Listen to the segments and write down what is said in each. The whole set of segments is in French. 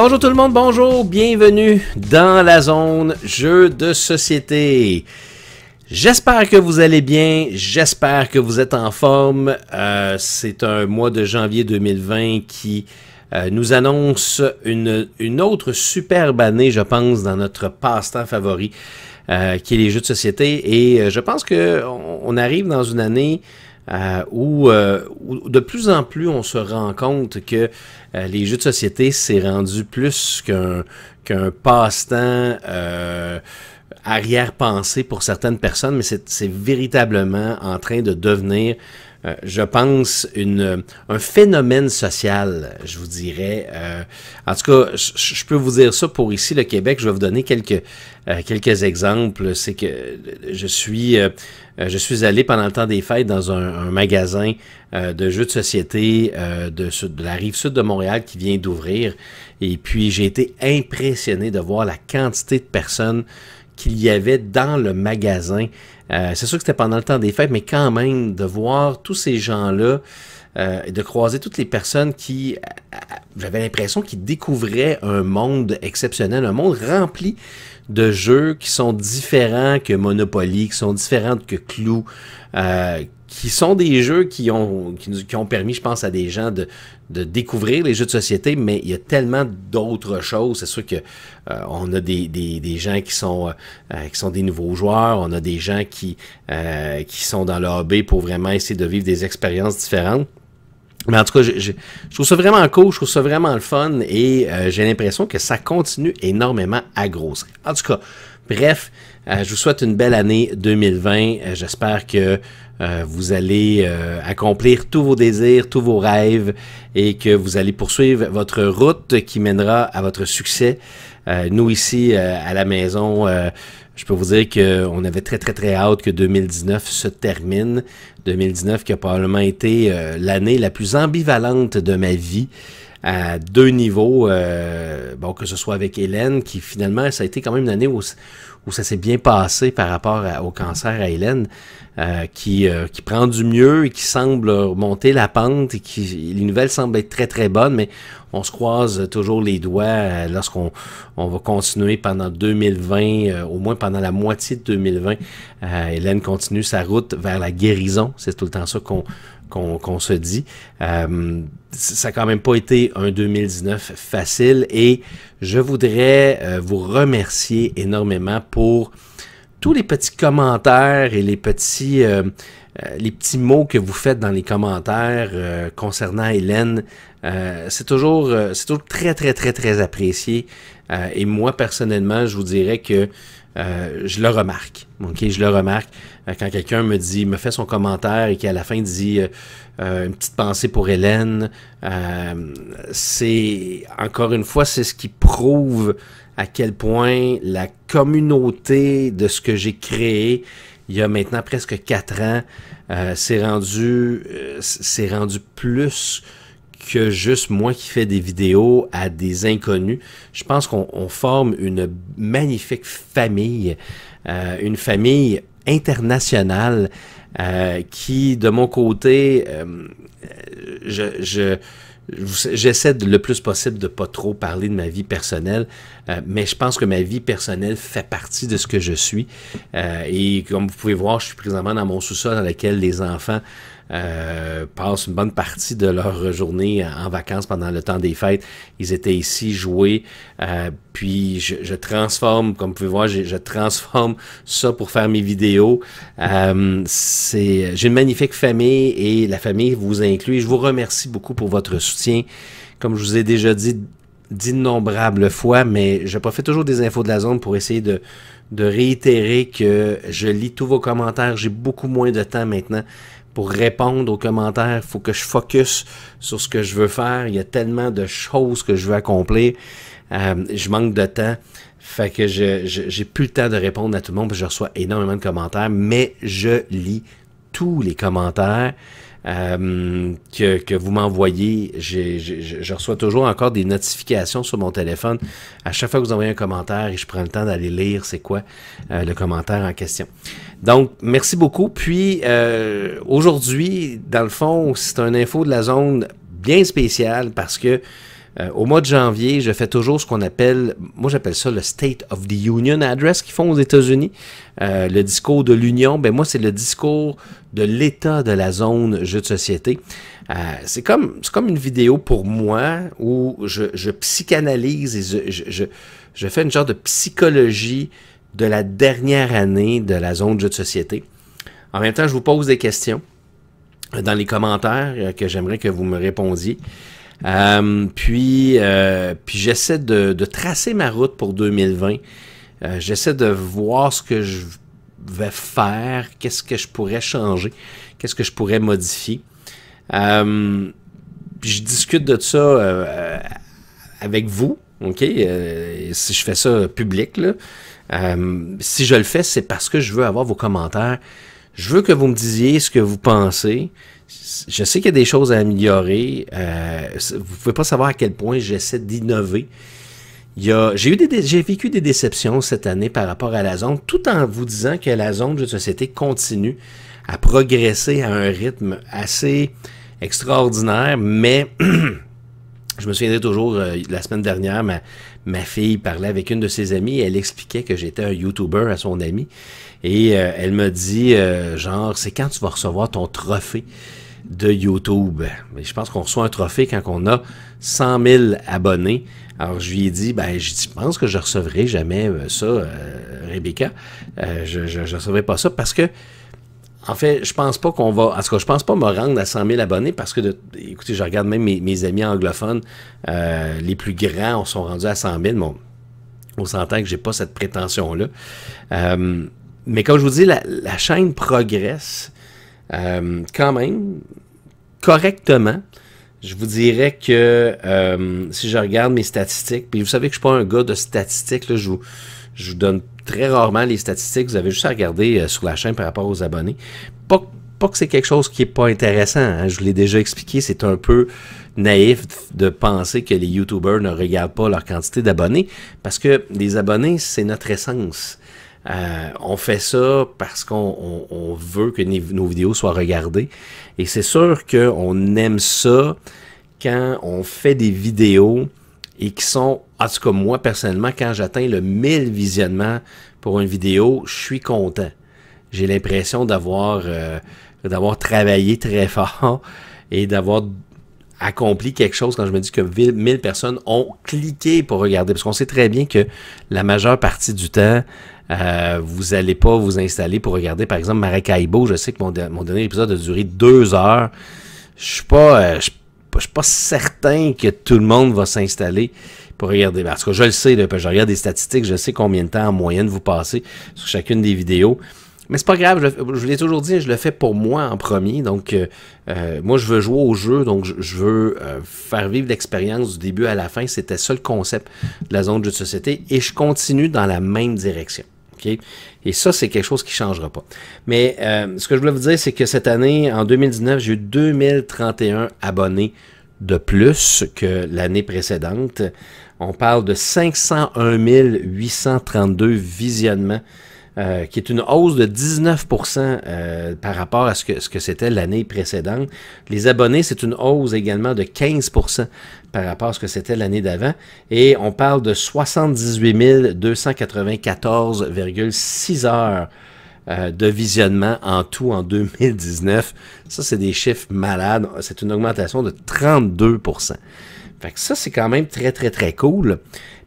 bonjour tout le monde, bonjour, bienvenue dans la zone jeux de société. J'espère que vous allez bien, j'espère que vous êtes en forme. Euh, c'est un mois de janvier 2020 qui euh, nous annonce une, autre superbe année, je pense, dans notre passe-temps favori, euh, qui est les jeux de société. Et je pense qu'on on arrive dans une année euh, Ou euh, où, de plus en plus on se rend compte que euh, les jeux de société s'est rendu plus qu'un qu'un passe-temps arrière-pensée pour certaines personnes, mais c'est véritablement en train de devenir euh, je pense, une, euh, un phénomène social, je vous dirais. Euh, en tout cas, je, peux vous dire ça pour ici, le Québec. Je vais vous donner quelques, quelques exemples. C'est que je suis, je suis allé pendant le temps des fêtes dans un, magasin de jeux de société de, de la rive sud de Montréal qui vient d'ouvrir. Et puis, j'ai été impressionné de voir la quantité de personnes qu'il y avait dans le magasin. Euh, c'est sûr que c'était pendant le temps des fêtes, mais quand même, de voir tous ces gens-là, euh, de croiser toutes les personnes qui, euh, euh, j'avais l'impression qu'ils découvraient un monde exceptionnel, un monde rempli de jeux qui sont différents que Monopoly, qui sont différents que Clou, euh, qui sont des jeux qui ont, qui, nous, qui ont permis, je pense, à des gens de, de, découvrir les jeux de société, mais il y a tellement d'autres choses. C'est sûr que euh, on a des, des, des, gens qui sont, euh, euh, qui sont des nouveaux joueurs, on a des gens qui, qui sont dans le hobby pour vraiment essayer de vivre des expériences différentes. Mais en tout cas, je, trouve ça vraiment cool, je trouve ça vraiment le fun et j'ai l'impression que ça continue énormément à grossir. En tout cas, bref, je vous souhaite une belle année 2020. J'espère que euh, vous allez euh, accomplir tous vos désirs, tous vos rêves et que vous allez poursuivre votre route qui mènera à votre succès. Euh, nous ici à la maison, je peux vous dire qu'on avait très très très hâte que 2019 se termine. 2019 qui a probablement été l'année la plus ambivalente de ma vie à deux niveaux, bon que ce soit avec Hélène, qui finalement, ça a été quand même une année où où ça s'est bien passé par rapport au cancer à Hélène, euh, qui, euh, qui prend du mieux et qui semble monter la pente et qui les nouvelles semblent être très très bonnes, mais on se croise toujours les doigts euh, lorsqu'on on va continuer pendant 2020, au moins pendant la moitié de 2020. Hélène continue sa route vers la guérison, c'est tout le temps ça qu'on qu'on se dit. ça n'a quand même pas été un 2019 facile et je voudrais euh, vous remercier énormément pour tous les petits commentaires et les petits, euh, euh, les petits mots que vous faites dans les commentaires concernant Hélène. c'est toujours, c'est toujours très, très, très, très apprécié. et moi, personnellement, je vous dirais que euh, je le remarque. OK, je le remarque. Euh, quand quelqu'un me dit, me fait son commentaire et qui à la fin dit euh, une petite pensée pour Hélène, c'est encore une fois, c'est ce qui prouve à quel point la communauté de ce que j'ai créé il y a maintenant presque quatre ans s'est rendu, rendu plus que juste moi qui fais des vidéos à des inconnus. Je pense qu'on forme une magnifique famille, euh, une famille internationale euh, qui, de mon côté, euh, je, je J'essaie le plus possible de pas trop parler de ma vie personnelle, mais je pense que ma vie personnelle fait partie de ce que je suis. et comme vous pouvez voir, je suis présentement dans mon sous-sol dans lequel les enfants euh, passent une bonne partie de leur journée en vacances pendant le temps des fêtes. Ils étaient ici jouer, euh, puis je, transforme, comme vous pouvez voir, je, transforme ça pour faire mes vidéos. Euh, j'ai une magnifique famille et la famille vous inclut. Je vous remercie beaucoup pour votre soutien. Comme je vous ai déjà dit, d'innombrables fois, mais je profite toujours des infos de la zone pour essayer de, de réitérer que je lis tous vos commentaires. J'ai beaucoup moins de temps maintenant pour répondre aux commentaires, faut que je focus sur ce que je veux faire. Il y a tellement de choses que je veux accomplir. Euh, je manque de temps. Fait que je, j'ai plus le temps de répondre à tout le monde. je reçois énormément de commentaires, mais je lis tous les commentaires. Euh, que, que, vous m'envoyez. Je reçois toujours encore des notifications sur mon téléphone. À chaque fois que vous envoyez un commentaire et je prends le temps d'aller lire c'est quoi euh, le commentaire en question. Donc, merci beaucoup. Puis euh, aujourd'hui, dans le fond, c'est un info de la zone bien spéciale parce que euh, au mois de janvier, je fais toujours ce qu'on appelle, moi j'appelle ça le State of the Union Address qu'ils font aux États-Unis. Euh, le discours de l'Union, ben moi c'est le discours de l'état de la zone jeu de société. Euh, c'est comme, comme une vidéo pour moi où je, psychanalyse et je, je, je, fais une genre de psychologie de la dernière année de la zone jeu de société. En même temps, je vous pose des questions dans les commentaires que j'aimerais que vous me répondiez. Euh, puis euh, puis j'essaie de, tracer ma route pour 2020. Euh, j'essaie de voir ce que je vais faire, qu'est-ce que je pourrais changer, qu'est-ce que je pourrais modifier. je discute de ça avec vous, ok? si je fais ça public, si je le fais, c'est parce que je veux avoir vos commentaires. Je veux que vous me disiez ce que vous pensez je sais qu'il y a des choses à améliorer. Euh, vous ne pouvez pas savoir à quel point j'essaie d'innover. J'ai eu vécu des déceptions cette année par rapport à la zone, tout en vous disant que la zone de société continue à progresser à un rythme assez extraordinaire, mais je me souviendrai toujours euh, la semaine dernière, ma, ma fille parlait avec une de ses amies, elle expliquait que j'étais un YouTuber à son ami, et euh, elle me dit, euh, genre, c'est quand tu vas recevoir ton trophée de YouTube. Mais je pense qu'on reçoit un trophée quand on a 100 000 abonnés. Alors je lui ai dit, ben je pense que je recevrai jamais euh, ça, Rebecca. je ne recevrai pas ça parce que en fait, je pense pas qu'on va. En tout cas, je pense pas me rendre à 100 000 abonnés parce que, écoutez, je regarde même mes, amis anglophones, euh, les plus grands, on sont rendus à 100 000. Bon, on s'entend que j'ai pas cette prétention-là. Euh, mais comme je vous dis, la, chaîne progresse euh, quand même correctement. Je vous dirais que si je regarde mes statistiques, puis vous savez que je suis pas un gars de statistiques, là, je vous je vous donne très rarement les statistiques. Vous avez juste à regarder euh, sur la chaîne par rapport aux abonnés. Pas, que c'est quelque chose qui est pas intéressant. Hein. Je vous l'ai déjà expliqué. C'est un peu naïf de penser que les YouTubers ne regardent pas leur quantité d'abonnés parce que les abonnés, c'est notre essence. Euh, on fait ça parce qu'on veut que nos vidéos soient regardées. Et c'est sûr qu'on aime ça quand on fait des vidéos et qui sont en tout cas, moi, personnellement, quand j'atteins le 1000 visionnements pour une vidéo, je suis content. J'ai l'impression d'avoir euh, d'avoir travaillé très fort et d'avoir accompli quelque chose quand je me dis que 1000 personnes ont cliqué pour regarder. Parce qu'on sait très bien que la majeure partie du temps, euh, vous n'allez pas vous installer pour regarder, par exemple, Maracaibo. Je sais que mon, dernier épisode a duré deux heures. Je ne suis, pas, euh, suis pas certain que tout le monde va s'installer pour regarder. Parce que je le sais, là, parce que je regarde des statistiques, je sais combien de temps en moyenne vous passez sur chacune des vidéos. Mais c'est pas grave, je, je l'ai toujours dit, je le fais pour moi en premier. Donc, euh, euh, moi, je veux jouer au jeu, donc je, veux euh, faire vivre l'expérience du début à la fin. C'était ça le concept de la zone de jeu de société. Et je continue dans la même direction. OK? Et ça, c'est quelque chose qui ne changera pas. Mais ce que je voulais vous dire, c'est que cette année, en 2019, j'ai eu 2031 abonnés de plus que l'année précédente. On parle de 501 832 visionnements. Euh, qui est une hausse de 19% euh, par rapport à ce que, ce que c'était l'année précédente. Les abonnés, c'est une hausse également de 15% par rapport à ce que c'était l'année d'avant. Et on parle de 78 294,6 heures euh, de visionnement en tout en 2019. Ça, c'est des chiffres malades. C'est une augmentation de 32% ça, c'est quand même très, très, très cool.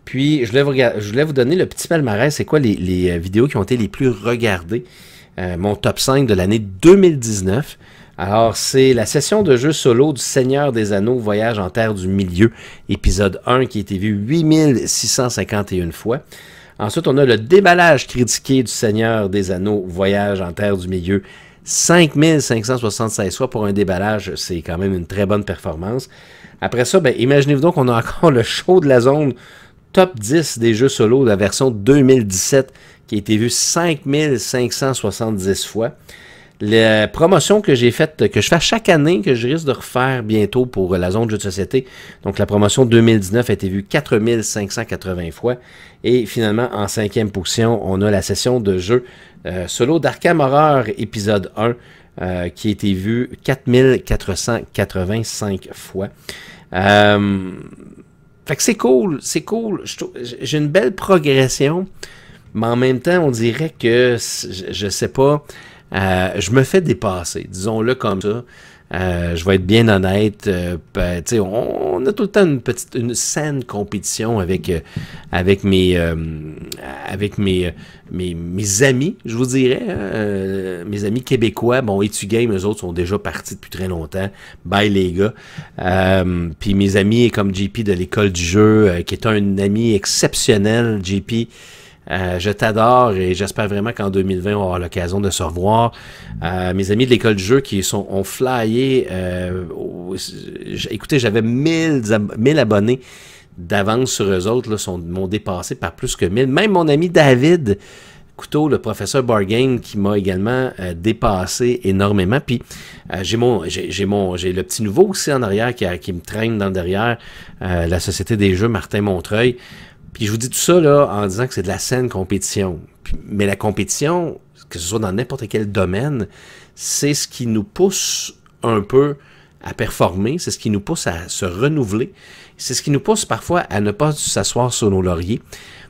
Puis, je voulais vous, donner le petit palmarès. C'est quoi les, euh, vidéos qui ont été les plus regardées? Euh, mon top 5 de l'année 2019. Alors, c'est la session de jeu solo du Seigneur des Anneaux, Voyage en Terre du Milieu, épisode 1, qui a été vu 8651 fois. Ensuite, on a le déballage critiqué du Seigneur des Anneaux, Voyage en Terre du Milieu, 5576 fois pour un déballage. C'est quand même une très bonne performance. Après ça, ben, imaginez-vous donc qu'on a encore le show de la zone top 10 des jeux solo de la version 2017 qui a été vu 5570 fois. La promotion que j'ai faite, que je fais chaque année, que je risque de refaire bientôt pour la zone de jeux de société. Donc la promotion 2019 a été vue 4580 fois. Et finalement, en cinquième position, on a la session de jeu euh, solo d'Arkham Horror épisode 1 euh, qui a été vu 4485 fois. Euh, fait que c'est cool, c'est cool. J'ai une belle progression, mais en même temps, on dirait que je, sais pas, euh, je me fais dépasser, disons-le comme ça. Euh, je vais être bien honnête, euh, on, a tout le temps une petite, une saine compétition avec, euh, avec, mes, avec mes, mes, amis, je vous dirais, hein. mes amis québécois. Bon, tu Game, eux autres sont déjà partis depuis très longtemps. Bye les gars. Puis mes amis comme JP de l'école du jeu, qui est un ami exceptionnel, JP. Euh, je t'adore et j'espère vraiment qu'en 2020, on aura l'occasion de se revoir. Euh, mes amis de l'école du jeu qui sont, ont flyé, euh, écoutez, j'avais 1000, abonnés d'avance sur eux autres, là, sont, m'ont dépassé par plus que 1000. Même mon ami David Couteau, le professeur Bargain, qui m'a également dépassé énormément. Puis j'ai mon, j'ai, mon, j'ai le petit nouveau aussi en arrière qui, qui me traîne dans derrière, la Société des Jeux, Martin Montreuil. Puis je vous dis tout ça là, en disant que c'est de la saine compétition. Mais la compétition, que ce soit dans n'importe quel domaine, c'est ce qui nous pousse un peu à performer, c'est ce qui nous pousse à se renouveler, c'est ce qui nous pousse parfois à ne pas s'asseoir sur nos lauriers.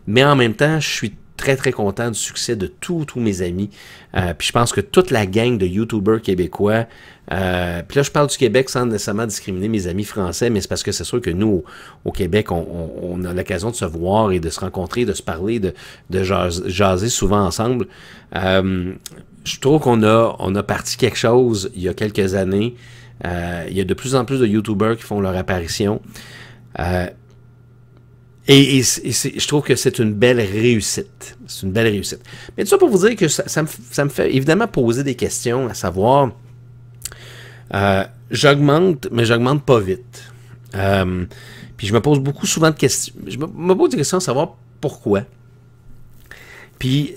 Mais en même temps, je suis très, très content du succès de tous, tous mes amis. Euh, puis je pense que toute la gang de YouTubers québécois, euh, puis là, je parle du Québec sans nécessairement discriminer mes amis français, mais c'est parce que c'est sûr que nous, au Québec, on, a l'occasion de se voir et de se rencontrer, de se parler, de, jaser souvent ensemble. Euh, je trouve qu'on a, on a parti quelque chose il y a quelques années. il y a de plus en plus de YouTubers qui font leur apparition. Et, je trouve que c'est une belle réussite. C'est une belle réussite. Mais tout ça pour vous dire que ça, me, fait évidemment poser des questions, à savoir, euh, j'augmente, mais j'augmente pas vite. Euh, puis je me pose beaucoup souvent de questions. Je me, pose des questions à savoir pourquoi. Puis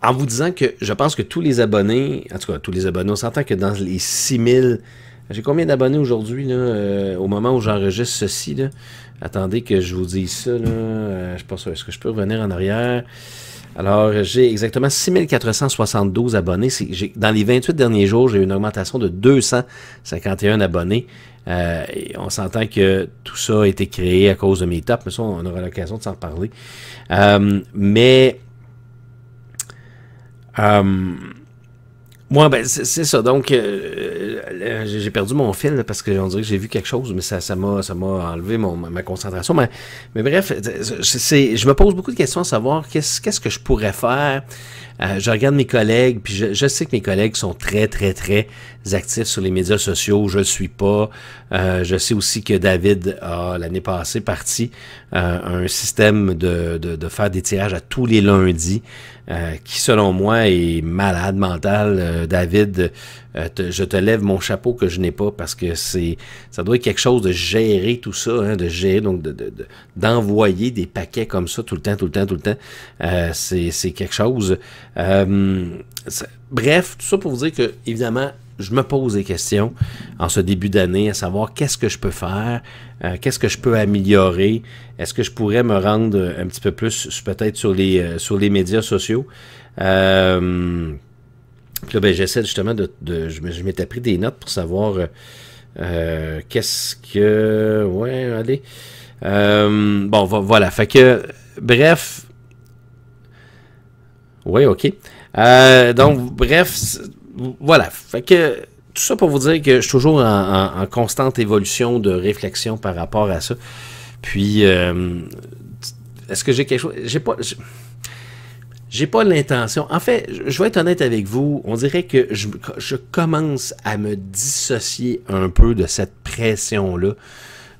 en vous disant que je pense que tous les abonnés, en tout cas tous les abonnés, on s'entend que dans les 6000, j'ai combien d'abonnés aujourd'hui euh, au moment où j'enregistre ceci là, Attendez que je vous dise ça. Là. Euh, je pense, est-ce que je peux revenir en arrière? Alors, j'ai exactement 6472 abonnés. Dans les 28 derniers jours, j'ai eu une augmentation de 251 abonnés. Euh, on s'entend que tout ça a été créé à cause de mes tops, mais ça, on aura l'occasion de s'en parler. Euh, mais... Euh, moi, ben, c'est ça. Donc, euh, euh, j'ai perdu mon fil parce que on dirait que j'ai vu quelque chose, mais ça, ça m'a, ça m'a enlevé mon, ma concentration. Mais, mais bref, c'est, je me pose beaucoup de questions à savoir qu'est-ce, qu'est-ce que je pourrais faire. Euh, je regarde mes collègues, puis je, sais que mes collègues sont très, très, très actifs sur les médias sociaux. Je ne le suis pas. Euh, je sais aussi que David a, l'année passée, parti euh, un système de, de, de, faire des tirages à tous les lundis, qui, selon moi, est malade mental. David euh, je te lève mon chapeau que je n'ai pas parce que c'est ça doit être quelque chose de gérer tout ça, hein, de gérer, donc d'envoyer des paquets comme ça tout le temps, tout le temps, tout le temps. Euh, c'est quelque chose. Euh, bref, tout ça pour vous dire que, évidemment, je me pose des questions en ce début d'année, à savoir qu'est-ce que je peux faire, qu'est-ce que je peux améliorer, est-ce que je pourrais me rendre un petit peu plus peut-être sur les, sur les médias sociaux. Puis là, ben, j'essaie justement de. je, m'étais pris des notes pour savoir euh, qu'est-ce que. Ouais, allez. Euh, bon, voilà. Fait que. Bref. Ouais, ok. Euh, donc, bref. Voilà. Fait que tout ça pour vous dire que je suis toujours en, constante évolution de réflexion par rapport à ça. Puis, est-ce que j'ai quelque chose J'ai pas. J'ai pas l'intention. En fait, je vais être honnête avec vous. On dirait que je, commence à me dissocier un peu de cette pression-là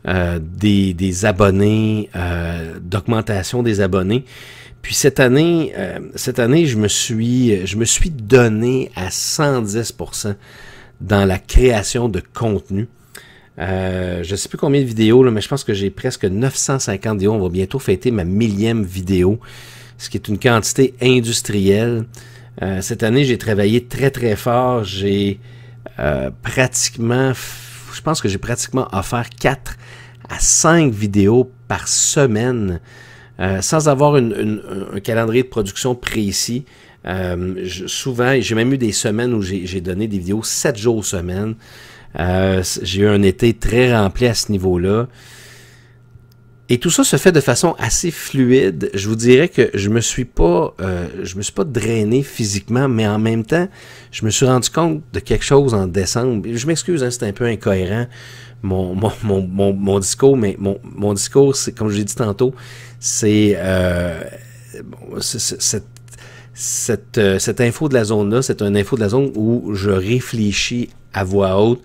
euh, des, des, abonnés, euh, d'augmentation des abonnés. Puis cette année, euh, cette année, je me suis, je me suis donné à 110% dans la création de contenu. Euh, je ne sais plus combien de vidéos, là, mais je pense que j'ai presque 950 vidéos. On va bientôt fêter ma millième vidéo ce qui est une quantité industrielle. Euh, cette année, j'ai travaillé très très fort. J'ai euh, pratiquement, je pense que j'ai pratiquement offert 4 à 5 vidéos par semaine euh, sans avoir une, un calendrier de production précis. Je, souvent, j'ai même eu des semaines où j'ai donné des vidéos 7 jours semaine. j'ai eu un été très rempli à ce niveau-là. Et tout ça se fait de façon assez fluide. Je vous dirais que je me suis pas, euh, je me suis pas drainé physiquement, mais en même temps, je me suis rendu compte de quelque chose en décembre. Je m'excuse, hein, c'est un peu incohérent mon, mon, mon, mon discours, mais mon, discours, c'est comme je l'ai dit tantôt, c'est euh, cette cette, euh, cette info de la zone-là, c'est une info de la zone où je réfléchis à voix haute.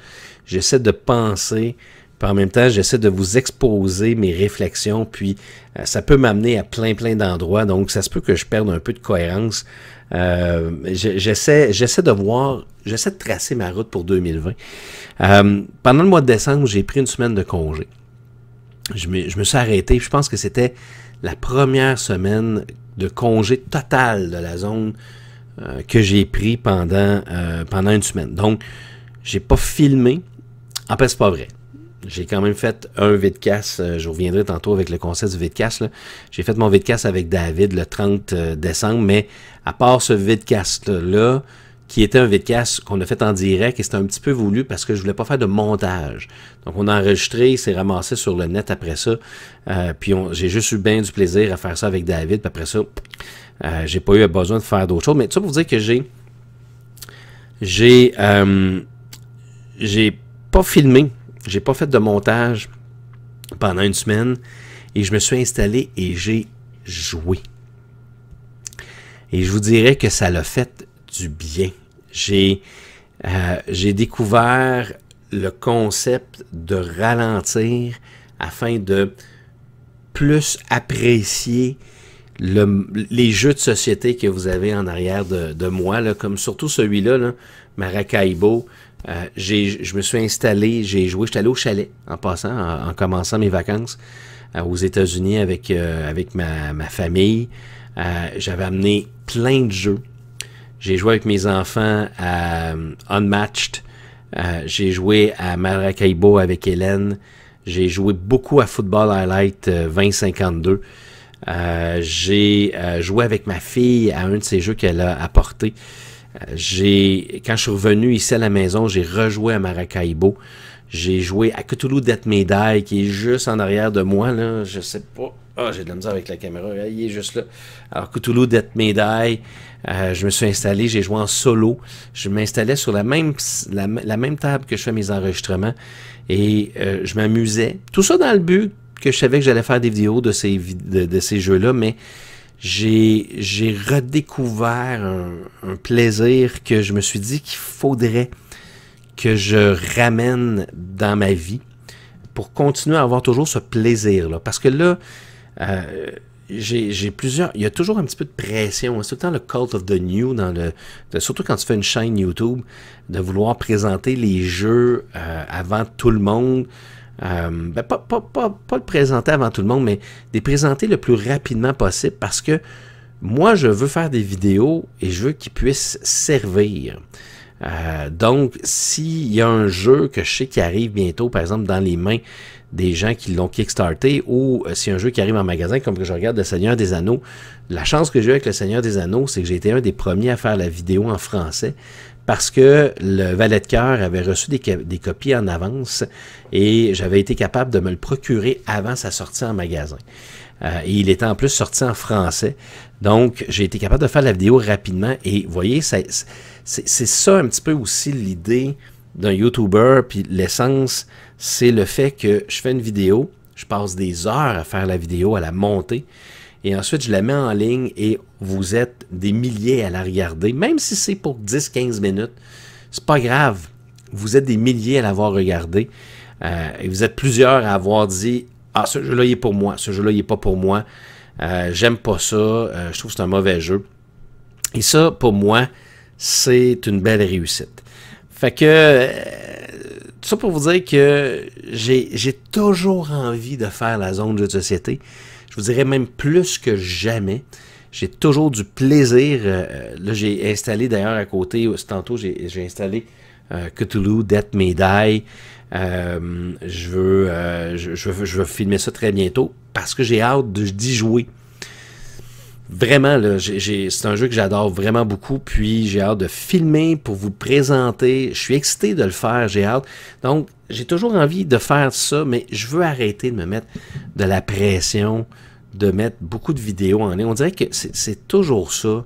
J'essaie de penser en même temps, j'essaie de vous exposer mes réflexions, puis euh, ça peut m'amener à plein, plein d'endroits. Donc, ça se peut que je perde un peu de cohérence. Euh, j'essaie, de voir, j'essaie de tracer ma route pour 2020. Euh, pendant le mois de décembre, j'ai pris une semaine de congé. Je me, suis arrêté, je pense que c'était la première semaine de congé total de la zone que j'ai pris pendant, pendant une semaine. Donc, j'ai pas filmé. En fait, c'est pas vrai. J'ai quand même fait un vide vide-casse. Euh, je reviendrai tantôt avec le concept du vide vidcast. J'ai fait mon vide vide-casse avec David le 30 euh, décembre, mais à part ce vide vide-casse là qui était un vide vidcast qu'on a fait en direct et c'était un petit peu voulu parce que je voulais pas faire de montage. Donc on a enregistré, c'est ramassé sur le net après ça. Euh, puis j'ai juste eu bien du plaisir à faire ça avec David. Puis après ça, euh, j'ai pas eu besoin de faire d'autres choses. Mais ça pour vous dire que j'ai j'ai euh, j'ai pas filmé j'ai pas fait de montage pendant une semaine et je me suis installé et j'ai joué. Et je vous dirais que ça l'a fait du bien. J'ai euh, découvert le concept de ralentir afin de plus apprécier les jeux de société que vous avez en arrière de, moi, là, comme surtout celui-là, là, Maracaibo. Euh, je me suis installé, j'ai joué, j'étais allé au chalet en passant, en, commençant mes vacances euh, aux États-Unis avec, euh, avec ma, famille. J'avais amené plein de jeux. J'ai joué avec mes enfants à Unmatched. j'ai joué à Maracaibo avec Hélène. J'ai joué beaucoup à Football Highlight 2052. j'ai joué avec ma fille à un de ces jeux qu'elle a apporté. J'ai, quand je suis revenu ici à la maison, j'ai rejoué à Maracaibo. J'ai joué à Cthulhu Death Médaille, qui est juste en arrière de moi, là. Je sais pas. Ah, j'ai de la misère avec la caméra. Ah, il est juste là. Alors, Cthulhu Death Médaille. Euh, je me suis installé, j'ai joué en solo. Je m'installais sur la même, la, même table que je fais mes enregistrements. Et euh, je m'amusais. Tout ça dans le but que je savais que j'allais faire des vidéos de ces, de ces jeux-là, mais j'ai redécouvert un, plaisir que je me suis dit qu'il faudrait que je ramène dans ma vie pour continuer à avoir toujours ce plaisir-là. Parce que là, euh, j'ai plusieurs. Il y a toujours un petit peu de pression. C'est tout le temps le cult of the new, dans le, surtout quand tu fais une chaîne YouTube, de vouloir présenter les jeux euh, avant tout le monde. Euh, ben, pas, le présenter avant tout le monde, mais les présenter le plus rapidement possible parce que moi, je veux faire des vidéos et je veux qu'ils puissent servir. Euh, donc, s'il y a un jeu que je sais qui arrive bientôt, par exemple, dans les mains des gens qui l'ont kickstarté, ou euh, si un jeu qui arrive en magasin, comme que je regarde Le Seigneur des Anneaux, la chance que j'ai avec Le Seigneur des Anneaux, c'est que j'ai été un des premiers à faire la vidéo en français parce que le valet de cœur avait reçu des, copies en avance et j'avais été capable de me le procurer avant sa sortie en magasin. Euh, il était en plus sorti en français. Donc, j'ai été capable de faire la vidéo rapidement. Et vous voyez, c'est ça un petit peu aussi l'idée d'un YouTuber. Puis l'essence, c'est le fait que je fais une vidéo, je passe des heures à faire la vidéo, à la monter. Et ensuite, je la mets en ligne et vous êtes des milliers à la regarder. Même si c'est pour 10-15 minutes, c'est pas grave. Vous êtes des milliers à l'avoir regardé. Euh, et vous êtes plusieurs à avoir dit Ah, ce jeu-là, il est pour moi. Ce jeu-là, il n'est pas pour moi. Euh, j'aime pas ça. Euh, je trouve que c'est un mauvais jeu. Et ça, pour moi, c'est une belle réussite. Fait que tout ça pour vous dire que j'ai toujours envie de faire la zone de société je vous dirais même plus que jamais. J'ai toujours du plaisir. Euh, euh, là, j'ai installé d'ailleurs à côté, euh, tantôt, j'ai installé Cthulhu, Death May Die. je, veux, je, veux, je veux filmer ça très bientôt parce que j'ai hâte d'y jouer. Vraiment, c'est un jeu que j'adore vraiment beaucoup, puis j'ai hâte de filmer pour vous présenter. Je suis excité de le faire, j'ai hâte. Donc, j'ai toujours envie de faire ça, mais je veux arrêter de me mettre de la pression, de mettre beaucoup de vidéos en ligne. On dirait que c'est toujours ça.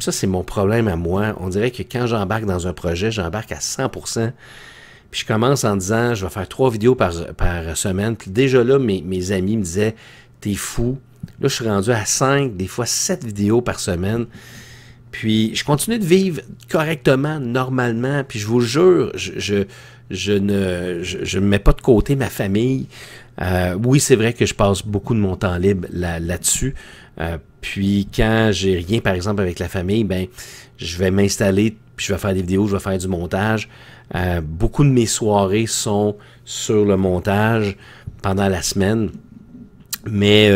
Ça, c'est mon problème à moi. On dirait que quand j'embarque dans un projet, j'embarque à 100%. Puis je commence en disant, je vais faire trois vidéos par, semaine. Puis déjà là, mes, mes amis me disaient, t'es fou, Là, je suis rendu à 5, des fois 7 vidéos par semaine. Puis je continue de vivre correctement, normalement. Puis je vous jure, je, je, ne mets pas de côté ma famille. Euh, oui, c'est vrai que je passe beaucoup de mon temps libre là-dessus. Euh, puis quand j'ai rien, par exemple, avec la famille, ben je vais m'installer, puis je vais faire des vidéos, je vais faire du montage. Euh, beaucoup de mes soirées sont sur le montage pendant la semaine. Mais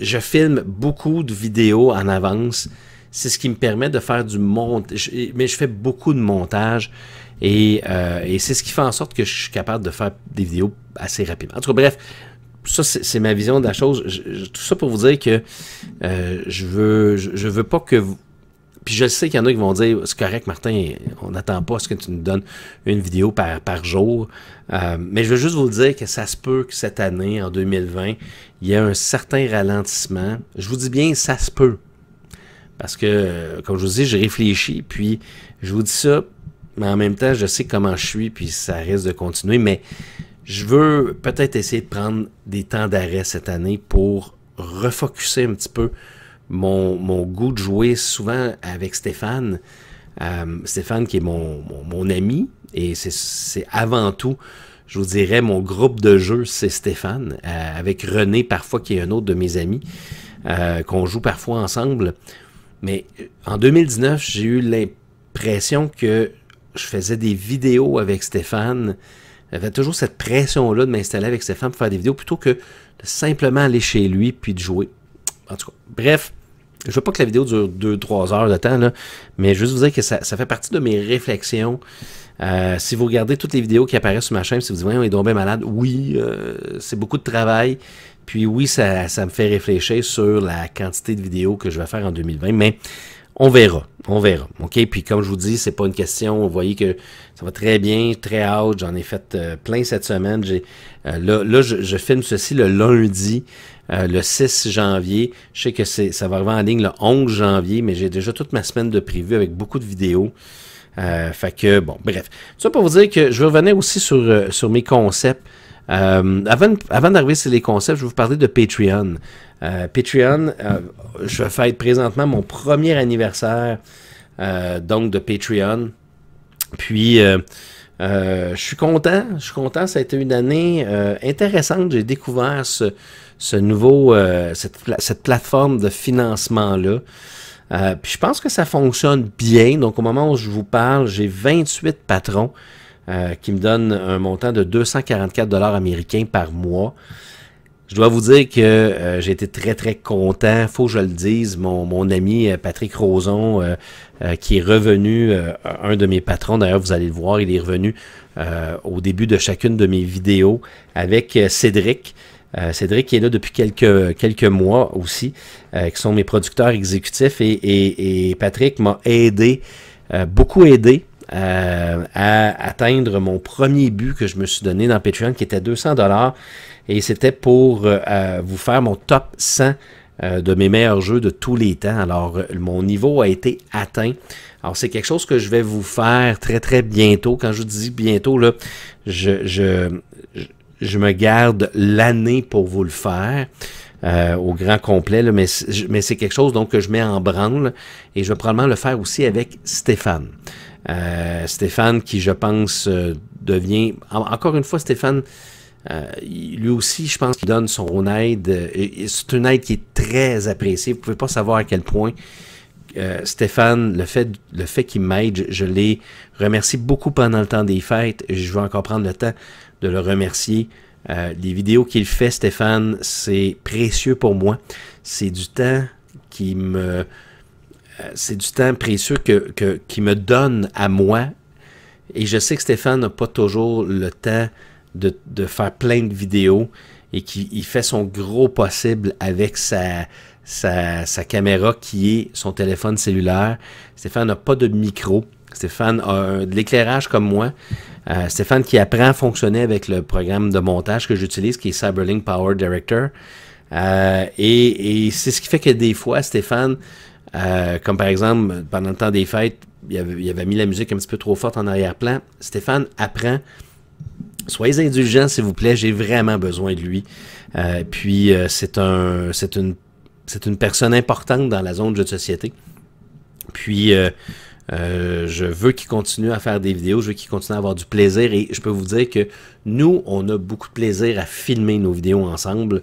je, filme beaucoup de vidéos en avance. C'est ce qui me permet de faire du montage. Mais je fais beaucoup de montage. Euh, et, c'est ce qui fait en sorte que je suis capable de faire des vidéos assez rapidement. En tout cas, bref, ça, c'est ma vision de la chose. tout ça pour vous dire que euh, je veux veux pas que puis je sais qu'il y en a qui vont dire c'est correct, Martin, on n'attend pas ce que tu nous donnes une vidéo par, jour. Euh, mais je veux juste vous dire que ça se peut que cette année, en 2020, il y ait un certain ralentissement. Je vous dis bien, ça se peut. Parce que, euh, comme je vous dis, j'ai réfléchi, puis je vous dis ça, mais en même temps, je sais comment je suis, puis ça risque de continuer. Mais je veux peut-être essayer de prendre des temps d'arrêt cette année pour refocuser un petit peu mon, goût de jouer souvent avec Stéphane. Euh, Stéphane qui est mon, ami et c'est avant tout, je vous dirais, mon groupe de jeu, c'est Stéphane, euh, avec René parfois qui est un autre de mes amis, euh, qu'on joue parfois ensemble. Mais en 2019, j'ai eu l'impression que je faisais des vidéos avec Stéphane. J'avais toujours cette pression-là de m'installer avec Stéphane pour faire des vidéos plutôt que de simplement aller chez lui puis de jouer. En tout cas, bref, je veux pas que la vidéo dure 2-3 heures de temps, là, mais juste vous dire que ça, fait partie de mes réflexions. Euh, si vous regardez toutes les vidéos qui apparaissent sur ma chaîne, si vous dites, voyons, il est tombé malade, oui, euh, c'est beaucoup de travail. Puis oui, ça, me fait réfléchir sur la quantité de vidéos que je vais faire en 2020, mais on verra, on verra. OK? Puis comme je vous dis, c'est pas une question. Vous voyez que ça va très bien, très out. J'en ai fait euh, plein cette semaine. J'ai, là, je, je, filme ceci le lundi. Euh, le 6 janvier. Je sais que ça va arriver en ligne le 11 janvier, mais j'ai déjà toute ma semaine de prévu avec beaucoup de vidéos. Euh, fait que, bon, bref. Ça pour vous dire que je revenais revenir aussi sur, euh, sur mes concepts. avant d'arriver sur les concepts, je vais vous parler de Patreon. Patreon, je vais fête présentement mon premier anniversaire donc de Patreon. Puis... je suis content, je suis content. Ça a été une année intéressante. J'ai découvert ce, ce nouveau, euh, cette, cette, plateforme de financement-là. Euh, puis je pense que ça fonctionne bien. Donc au moment où je vous parle, j'ai 28 patrons euh, qui me donnent un montant de 244 dollars américains par mois. Je dois vous dire que j'ai été très très content. Faut que je le dise. Mon, mon ami Patrick Roson, qui est revenu, un de mes patrons. D'ailleurs, vous allez le voir, il est revenu au début de chacune de mes vidéos avec Cédric. Euh, Cédric qui est là depuis quelques, quelques mois aussi, euh, qui sont mes producteurs exécutifs. Et, Patrick m'a aidé, euh, beaucoup aidé. à atteindre mon premier but que je me suis donné dans Patreon qui était 200 dollars et c'était pour vous faire mon top 100 de mes meilleurs jeux de tous les temps. Alors, mon niveau a été atteint. Alors, c'est quelque chose que je vais vous faire très, très bientôt. Quand je vous dis bientôt, là, je, je me garde l'année pour vous le faire. Euh, au grand complet, mais, c'est quelque chose donc que je mets en branle et je vais probablement le faire aussi avec Stéphane. Euh, Stéphane qui, je pense, euh, devient... Encore une fois, Stéphane, lui aussi, je pense qu'il donne son aide. C'est une aide qui est très appréciée. Vous ne pouvez pas savoir à quel point Stéphane, le fait, le fait qu'il m'aide, je, je l'ai remercié beaucoup pendant le temps des fêtes. Je vais encore prendre le temps de le remercier. Euh, les vidéos qu'il fait, Stéphane, c'est précieux pour moi. C'est du temps qui me. Euh, c'est du temps précieux que, que, qui me donne à moi. Et je sais que Stéphane n'a pas toujours le temps de, de faire plein de vidéos et qu'il fait son gros possible avec sa, sa, sa, caméra qui est son téléphone cellulaire. Stéphane n'a pas de micro. Stéphane a de l'éclairage comme moi. Euh, Stéphane qui apprend à fonctionner avec le programme de montage que j'utilise, qui est Cyberlink Power Director. Euh, et, c'est ce qui fait que des fois, Stéphane, euh, comme par exemple, pendant le temps des fêtes, il avait, mis la musique un petit peu trop forte en arrière-plan. Stéphane apprend. Soyez indulgents, s'il vous plaît, j'ai vraiment besoin de lui. puis c'est un, c'est une, c'est une personne importante dans la zone de jeu de société. Puis euh, je veux qu'il continue à faire des vidéos, je veux qu'il continue à avoir du plaisir et je peux vous dire que nous, on a beaucoup de plaisir à filmer nos vidéos ensemble.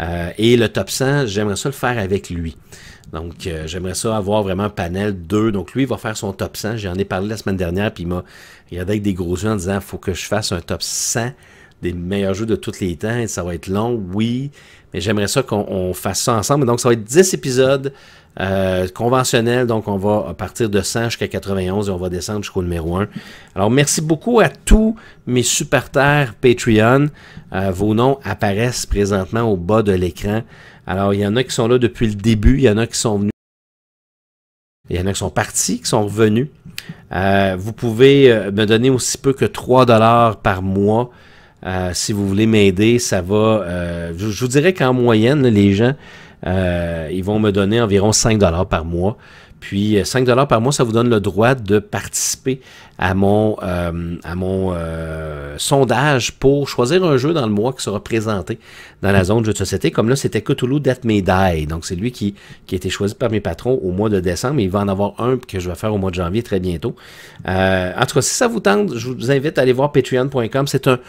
Euh, et le top 100, j'aimerais ça le faire avec lui. Donc, euh, j'aimerais ça avoir vraiment panel 2. Donc, lui, il va faire son top 100. J'en ai parlé la semaine dernière, puis il m'a regardé avec des gros yeux en disant faut que je fasse un top 100 des meilleurs jeux de tous les temps. Et ça va être long, oui, mais j'aimerais ça qu'on fasse ça ensemble. Donc, ça va être 10 épisodes. Euh, conventionnel, donc on va partir de 100 jusqu'à 91 et on va descendre jusqu'au numéro 1. Alors merci beaucoup à tous mes supporters Patreon. Euh, vos noms apparaissent présentement au bas de l'écran. Alors il y en a qui sont là depuis le début, il y en a qui sont venus. Il y en a qui sont partis, qui sont revenus. Euh, vous pouvez me donner aussi peu que 3 dollars par mois. si vous voulez m'aider, ça va. Je, je, vous dirais qu'en moyenne, les gens, euh, ils vont me donner environ 5 dollars par mois. Puis 5 euh, dollars par mois, ça vous donne le droit de participer à mon, euh, à mon euh, sondage pour choisir un jeu dans le mois qui sera présenté dans la zone jeu de société. Comme là, c'était Cthulhu Death May Donc, c'est lui qui, qui a été choisi par mes patrons au mois de décembre. il va en avoir un que je vais faire au mois de janvier très bientôt. Euh, en tout cas, si ça vous tente, je vous invite à aller voir patreon.com. C'est un,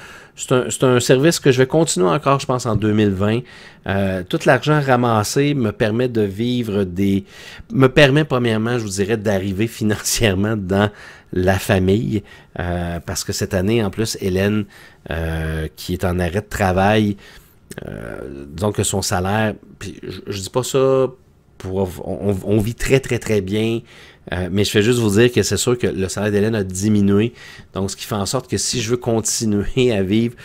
un, un service que je vais continuer encore, je pense, en 2020. Euh, tout l'argent ramassé me permet de vivre des... me permet premièrement, je vous dirais, d'arriver financièrement dans la famille, euh, parce que cette année, en plus, Hélène, euh, qui est en arrêt de travail, euh, disons que son salaire, je, dis pas ça pour... On, vit très, très, très bien, mais je fais juste vous dire que c'est sûr que le salaire d'Hélène a diminué, donc ce qui fait en sorte que si je veux continuer à vivre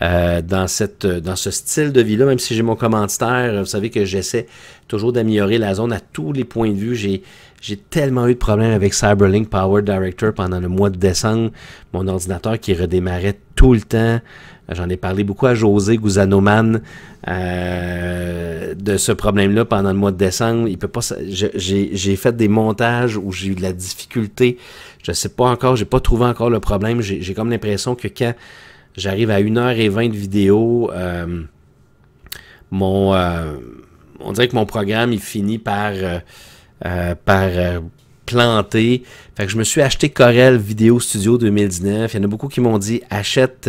dans, cette, dans ce style de vie-là, même si j'ai mon commanditaire, vous savez que j'essaie toujours d'améliorer la zone à tous les points de vue, j'ai j'ai tellement eu de problèmes avec CyberLink Power Director pendant le mois de décembre. Mon ordinateur qui redémarrait tout le temps. J'en ai parlé beaucoup à José Gouzanoman euh, de ce problème-là pendant le mois de décembre. Il peut pas. J'ai fait des montages où j'ai eu de la difficulté. Je sais pas encore. J'ai pas trouvé encore le problème. J'ai comme l'impression que quand j'arrive à 1h20 de vidéo, euh, mon euh, on dirait que mon programme il finit par euh, par euh, planter Fait que je me suis acheté Corel Video Studio 2019. Il y en a beaucoup qui m'ont dit achète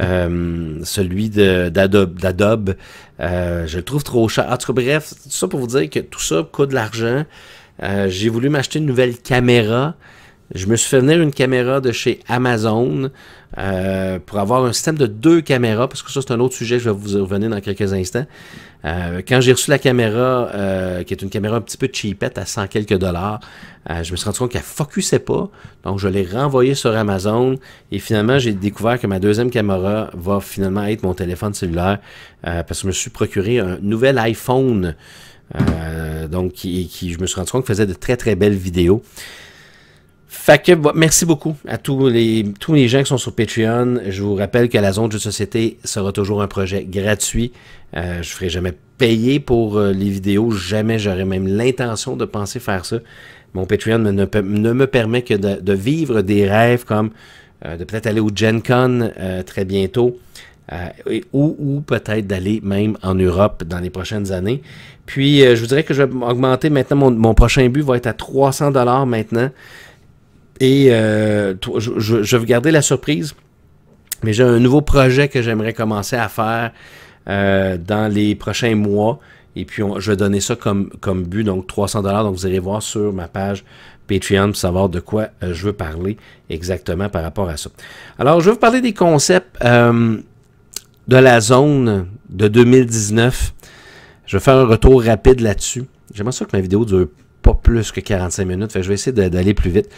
euh, celui d'Adobe. je le trouve trop cher. En tout cas, bref, tout ça pour vous dire que tout ça coûte de l'argent. J'ai voulu m'acheter une nouvelle caméra. Je me suis fait venir une caméra de chez Amazon euh, pour avoir un système de deux caméras, parce que ça, c'est un autre sujet, je vais vous revenir dans quelques instants. Euh, quand j'ai reçu la caméra, euh, qui est une caméra un petit peu cheapette à 100 quelques dollars, je me suis rendu compte qu'elle focusait pas, donc je l'ai renvoyée sur Amazon, et finalement, j'ai découvert que ma deuxième caméra va finalement être mon téléphone cellulaire, parce que je me suis procuré un nouvel iPhone, donc qui, qui, je me suis rendu compte qu'il faisait de très très belles vidéos. Fait bah, merci beaucoup à tous les, tous les gens qui sont sur Patreon. Je vous rappelle que la zone de société sera toujours un projet gratuit. Euh, je ne ferai jamais payer pour euh, les vidéos. Jamais j'aurais même l'intention de penser faire ça. Mon Patreon ne, me permet que de, vivre des rêves comme euh, de peut-être aller au Gen Con très bientôt. ou, peut-être d'aller même en Europe dans les prochaines années. Puis, je vous dirais que je vais augmenter maintenant, mon, prochain but va être à 300 dollars maintenant. Et euh, je, je, vais garder la surprise, mais j'ai un nouveau projet que j'aimerais commencer à faire euh, dans les prochains mois. Et puis, je vais donner ça comme, comme but, donc 300 dollars. Donc, vous irez voir sur ma page Patreon pour savoir de quoi euh, je veux parler exactement par rapport à ça. Alors, je vais vous parler des concepts de la zone de 2019. Je vais faire un retour rapide là-dessus. J'aimerais ça que ma vidéo dure pas plus que 45 minutes. je vais essayer d'aller plus vite.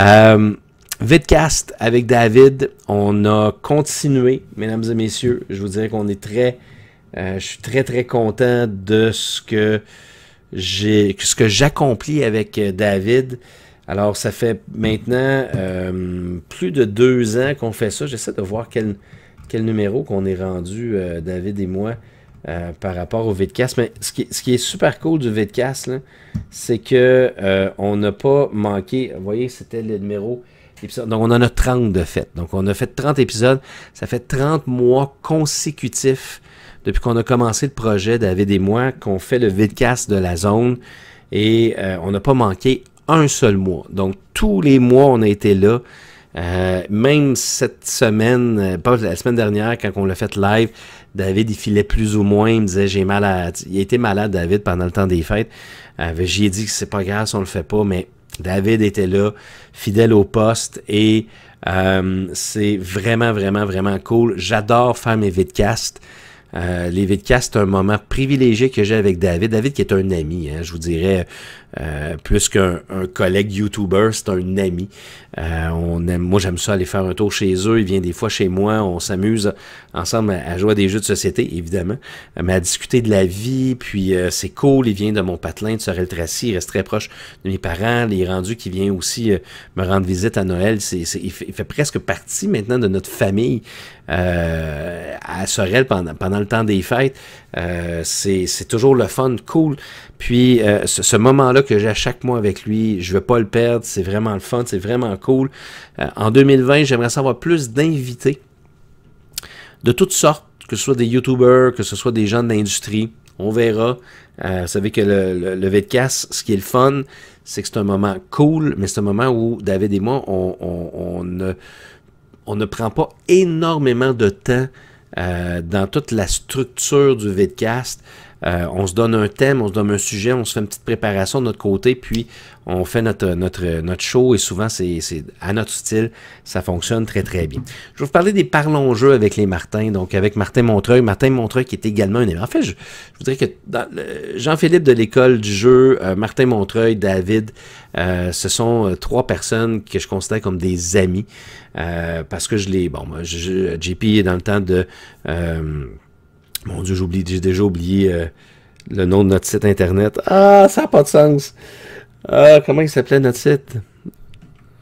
Euh, Vidcast avec David. On a continué, mesdames et messieurs. Je vous dirais qu'on est très. Euh, je suis très, très content de ce que j'ai. ce que j'accomplis avec euh, David. Alors, ça fait maintenant euh, plus de deux ans qu'on fait ça. J'essaie de voir quel, quel numéro qu'on est rendu, David et moi. Euh, par rapport au vidcast. Mais ce qui, est super cool du vidcast, c'est que euh, on n'a pas manqué. Vous voyez, c'était le numéro. Donc, on en a 30 de fait. Donc, on a fait 30 épisodes. Ça fait 30 mois consécutifs depuis qu'on a commencé le projet, David et moi, qu'on fait le vidcast de la zone. Et euh, on n'a pas manqué un seul mois. Donc, tous les mois, on a été là. même cette semaine, pas la semaine dernière, quand on l'a fait live, David, il filait plus ou moins. Il me disait, j'ai mal à. Il était malade, David, pendant le temps des fêtes. Euh, J'y ai dit que c'est pas grave on le fait pas, mais David était là, fidèle au poste et euh, c'est vraiment, vraiment, vraiment cool. J'adore faire mes vidcasts. Euh, les vidcasts, c'est un moment privilégié que j'ai avec David. David qui est un ami, hein, je vous dirais, euh, plus qu'un collègue YouTuber, c'est un ami. Euh, on aime, moi, j'aime ça aller faire un tour chez eux. Il vient des fois chez moi. On s'amuse ensemble à, jouer à des jeux de société, évidemment, mais à discuter de la vie. Puis c'est cool. Il vient de mon patelin, de Sorel-Tracy. Il reste très proche de mes parents. Il est rendu qui vient aussi me rendre visite à Noël. il, fait, presque partie maintenant de notre famille à Sorel pendant le temps des fêtes. Euh, c'est toujours le fun, cool. Puis euh, ce, moment-là que j'ai à chaque mois avec lui, je ne veux pas le perdre. C'est vraiment le fun, c'est vraiment cool. Euh, en 2020, j'aimerais savoir plus d'invités de toutes sortes, que ce soit des YouTubers, que ce soit des gens de l'industrie. On verra. vous savez que le, le, de ce qui est le fun, c'est que c'est un moment cool, mais c'est un moment où David et moi, on, on, ne, on ne prend pas énormément de temps euh, dans toute la structure du vidcast, euh, on se donne un thème, on se donne un sujet, on se fait une petite préparation de notre côté, puis on fait notre, notre, notre show et souvent, c'est à notre style, ça fonctionne très, très bien. Je vais vous parler des parlons jeux avec les Martins, donc avec Martin Montreuil. Martin Montreuil qui est également un En fait, je, voudrais que Jean-Philippe de l'école du jeu, euh, Martin Montreuil, David, euh, ce sont trois personnes que je considère comme des amis parce que je les... Bon, moi, JP est dans le temps de... Mon Dieu, j'ai déjà oublié euh, le nom de notre site internet. Ah, ça n'a pas de sens. Ah, comment il s'appelait notre site?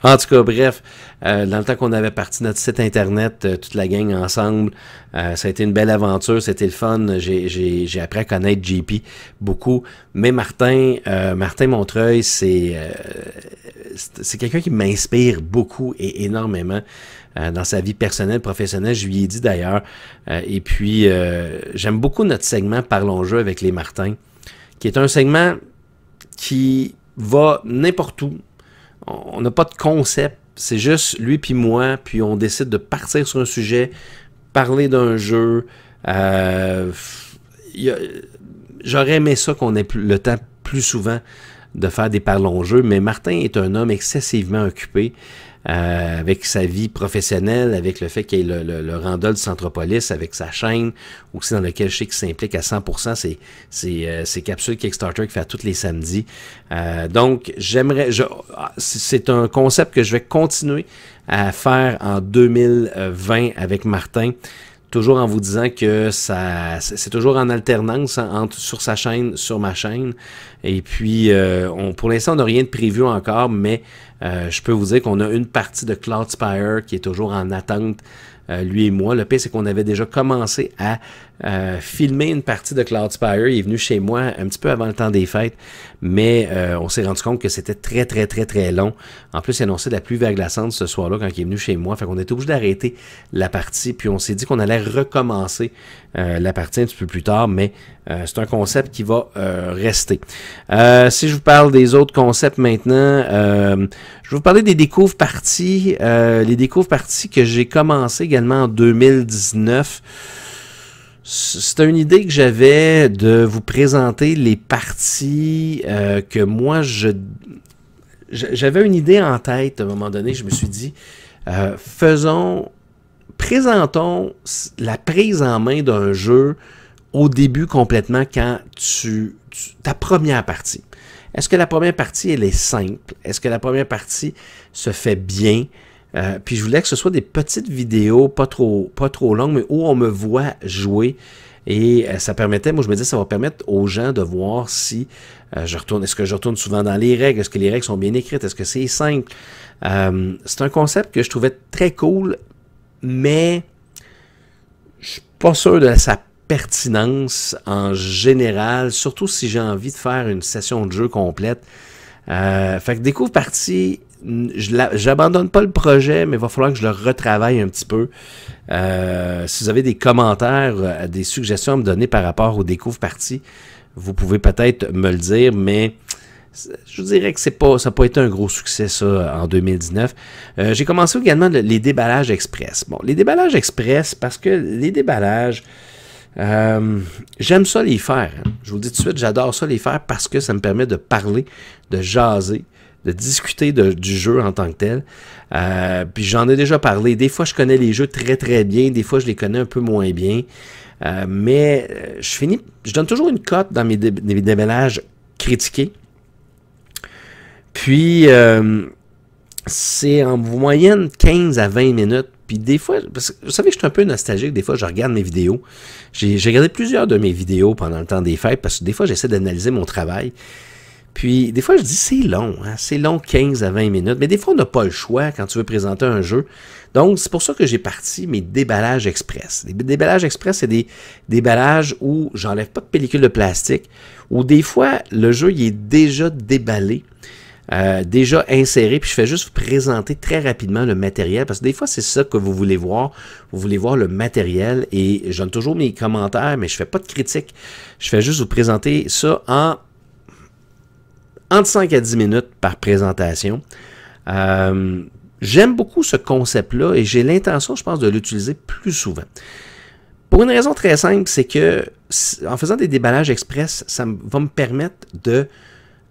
En tout cas, bref, euh, dans le temps qu'on avait parti notre site internet, euh, toute la gang ensemble, ça a été une belle aventure, c'était le fun. J'ai appris à connaître JP beaucoup. Mais Martin, Martin Montreuil, c'est c'est quelqu'un qui m'inspire beaucoup et énormément. Euh, dans sa vie personnelle, professionnelle, je lui ai dit d'ailleurs. Euh, et puis, euh, j'aime beaucoup notre segment Parlons jeux avec les Martins, qui est un segment qui va n'importe où. On n'a pas de concept. C'est juste lui puis moi, puis on décide de partir sur un sujet, parler d'un jeu. J'aurais aimé ça qu'on ait le temps plus souvent de faire des parlons jeux, mais Martin est un homme excessivement occupé. Euh, avec sa vie professionnelle, avec le fait qu'il y ait le, le, le Centropolis, avec sa chaîne, aussi dans lequel je sais qu'il s'implique à 100%, c'est c'est euh, capsules Kickstarter qu'il fait tous les samedis. Euh, donc, j'aimerais, ah, c'est un concept que je vais continuer à faire en 2020 avec Martin toujours en vous disant que ça c'est toujours en alternance hein, entre sur sa chaîne, sur ma chaîne. Et puis, euh, on, pour l'instant, on n'a rien de prévu encore, mais euh, je peux vous dire qu'on a une partie de Cloudspire qui est toujours en attente. Euh, lui et moi. Le pire, c'est qu'on avait déjà commencé à euh, filmer une partie de Cloud Spire. Il est venu chez moi un petit peu avant le temps des fêtes, mais euh, on s'est rendu compte que c'était très, très, très, très long. En plus, il annonçait de la pluie verglaçante ce soir-là quand il est venu chez moi. Fait qu'on était obligé d'arrêter la partie, puis on s'est dit qu'on allait recommencer euh, la partie un petit peu plus tard, mais c'est un concept qui va rester. si je vous parle des autres concepts maintenant, je vais vous parler des découvres parties, les découvres parties que j'ai commencé également en 2019. C'est une idée que j'avais de vous présenter les parties euh, que moi, je j'avais une idée en tête à un moment donné. Je me suis dit, euh, faisons, présentons la prise en main d'un jeu au début complètement quand tu ta première partie. Est-ce que la première partie, elle est simple? Est-ce que la première partie se fait bien? Euh, puis je voulais que ce soit des petites vidéos, pas trop, pas trop longues, mais où on me voit jouer. Et euh, ça permettait, moi je me disais, ça va permettre aux gens de voir si euh, je retourne, est-ce que je retourne souvent dans les règles, est-ce que les règles sont bien écrites, est-ce que c'est simple. c'est un concept que je trouvais très cool, mais je suis pas sûr de sa pertinence en général, surtout si j'ai envie de faire une session de jeu complète. fait que découvre partie j'abandonne pas le projet, mais il va falloir que je le retravaille un petit peu. Euh, si vous avez des commentaires, euh, des suggestions à me donner par rapport au découvre parties, vous pouvez peut-être me le dire, mais je vous dirais que c'est pas, ça n'a pas été un gros succès, ça, en 2019. Euh, j'ai commencé également les déballages express. Bon, les déballages express, parce que les déballages, j'aime ça les faire. Hein. Je vous dis tout de suite, j'adore ça les faire parce que ça me permet de parler, de jaser de discuter du jeu en tant que tel. Euh, puis j'en ai déjà parlé. Des fois, je connais les jeux très très bien, des fois, je les connais un peu moins bien. Euh, mais euh, je finis, je donne toujours une cote dans mes, dé, critiqués. Puis, c'est en moyenne 15 à 20 minutes. Puis des fois, vous savez, que je suis un peu nostalgique. Des fois, je regarde mes vidéos. J'ai regardé plusieurs de mes vidéos pendant le temps des fêtes parce que des fois, j'essaie d'analyser mon travail. Puis, des fois, je dis, c'est long, hein? c'est long 15 à 20 minutes, mais des fois, on n'a pas le choix quand tu veux présenter un jeu. Donc, c'est pour ça que j'ai parti mes déballages express. Les déballages express, c'est des déballages où j'enlève pas de pellicule de plastique, où des fois, le jeu, il est déjà déballé. Euh, déjà inséré, puis je fais juste vous présenter très rapidement le matériel, parce que des fois, c'est ça que vous voulez voir. Vous voulez voir le matériel, et je donne toujours mes commentaires, mais je fais pas de critique. Je fais juste vous présenter ça en entre 5 à 10 minutes par présentation. Euh, j'aime beaucoup ce concept-là et j'ai l'intention, je pense, de l'utiliser plus souvent. Pour une raison très simple, c'est que en faisant des déballages express, ça va me permettre de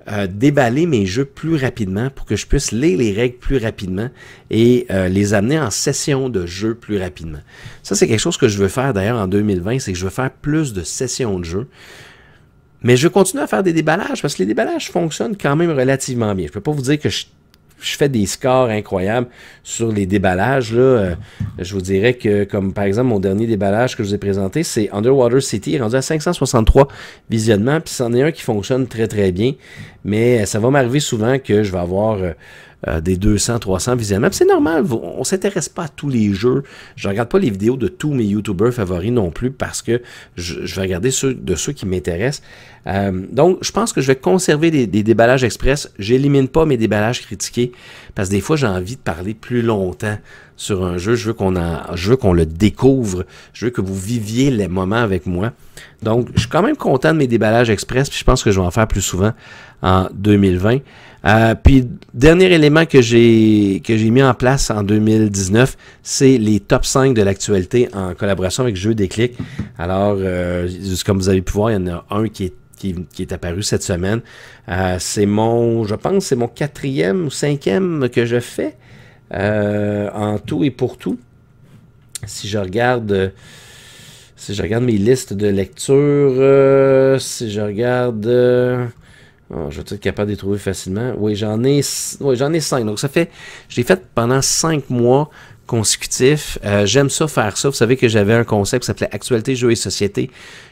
euh, déballer mes jeux plus rapidement pour que je puisse lire les règles plus rapidement et euh, les amener en session de jeu plus rapidement. Ça, c'est quelque chose que je veux faire d'ailleurs en 2020, c'est que je veux faire plus de sessions de jeu. Mais je continue à faire des déballages parce que les déballages fonctionnent quand même relativement bien. Je ne peux pas vous dire que je, fais des scores incroyables sur les déballages. Là. Euh, je vous dirais que, comme par exemple, mon dernier déballage que je vous ai présenté, c'est Underwater City, rendu à 563 visionnements. Puis c'en est un qui fonctionne très très bien. Mais euh, ça va m'arriver souvent que je vais avoir. Euh, euh, des 200, 300 visionnements. C'est normal, on s'intéresse pas à tous les jeux. Je regarde pas les vidéos de tous mes YouTubers favoris non plus parce que je, vais regarder ceux de ceux qui m'intéressent. Euh, donc, je pense que je vais conserver des, déballages express. J'élimine pas mes déballages critiqués parce que des fois, j'ai envie de parler plus longtemps sur un jeu. Je veux qu'on je veux qu'on le découvre. Je veux que vous viviez les moments avec moi. Donc, je suis quand même content de mes déballages express. Puis je pense que je vais en faire plus souvent en 2020. Euh, puis, dernier élément que j'ai que j'ai mis en place en 2019, c'est les top 5 de l'actualité en collaboration avec Jeux clics. Alors, euh, comme vous avez pu voir, il y en a un qui est qui, est apparu cette semaine. Euh, c'est mon, je pense, c'est mon quatrième ou cinquième que je fais en tout et pour tout. Si je regarde, si je regarde mes listes de lecture, si je regarde ah, je vais être capable de les trouver facilement. Oui, j'en ai, oui, j'en ai cinq. Donc, ça fait, je l'ai fait pendant cinq mois consécutifs. Euh, j'aime ça faire ça. Vous savez que j'avais un concept qui s'appelait Actualité, Jeux et Société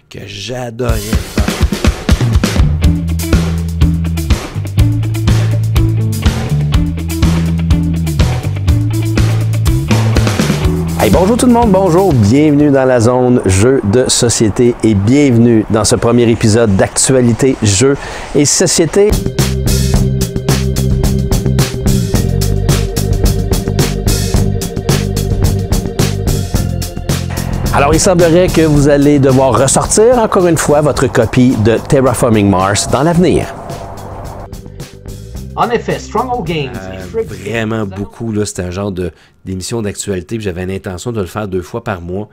que j'adorais faire. Bonjour tout le monde, bonjour, bienvenue dans la zone jeux de société et bienvenue dans ce premier épisode d'actualité jeux et société. Alors, il semblerait que vous allez devoir ressortir encore une fois votre copie de Terraforming Mars dans l'avenir. En effet, Stronghold Games. Euh, vraiment beaucoup, là. C'était un genre de, d'émission d'actualité. J'avais l'intention de le faire deux fois par mois.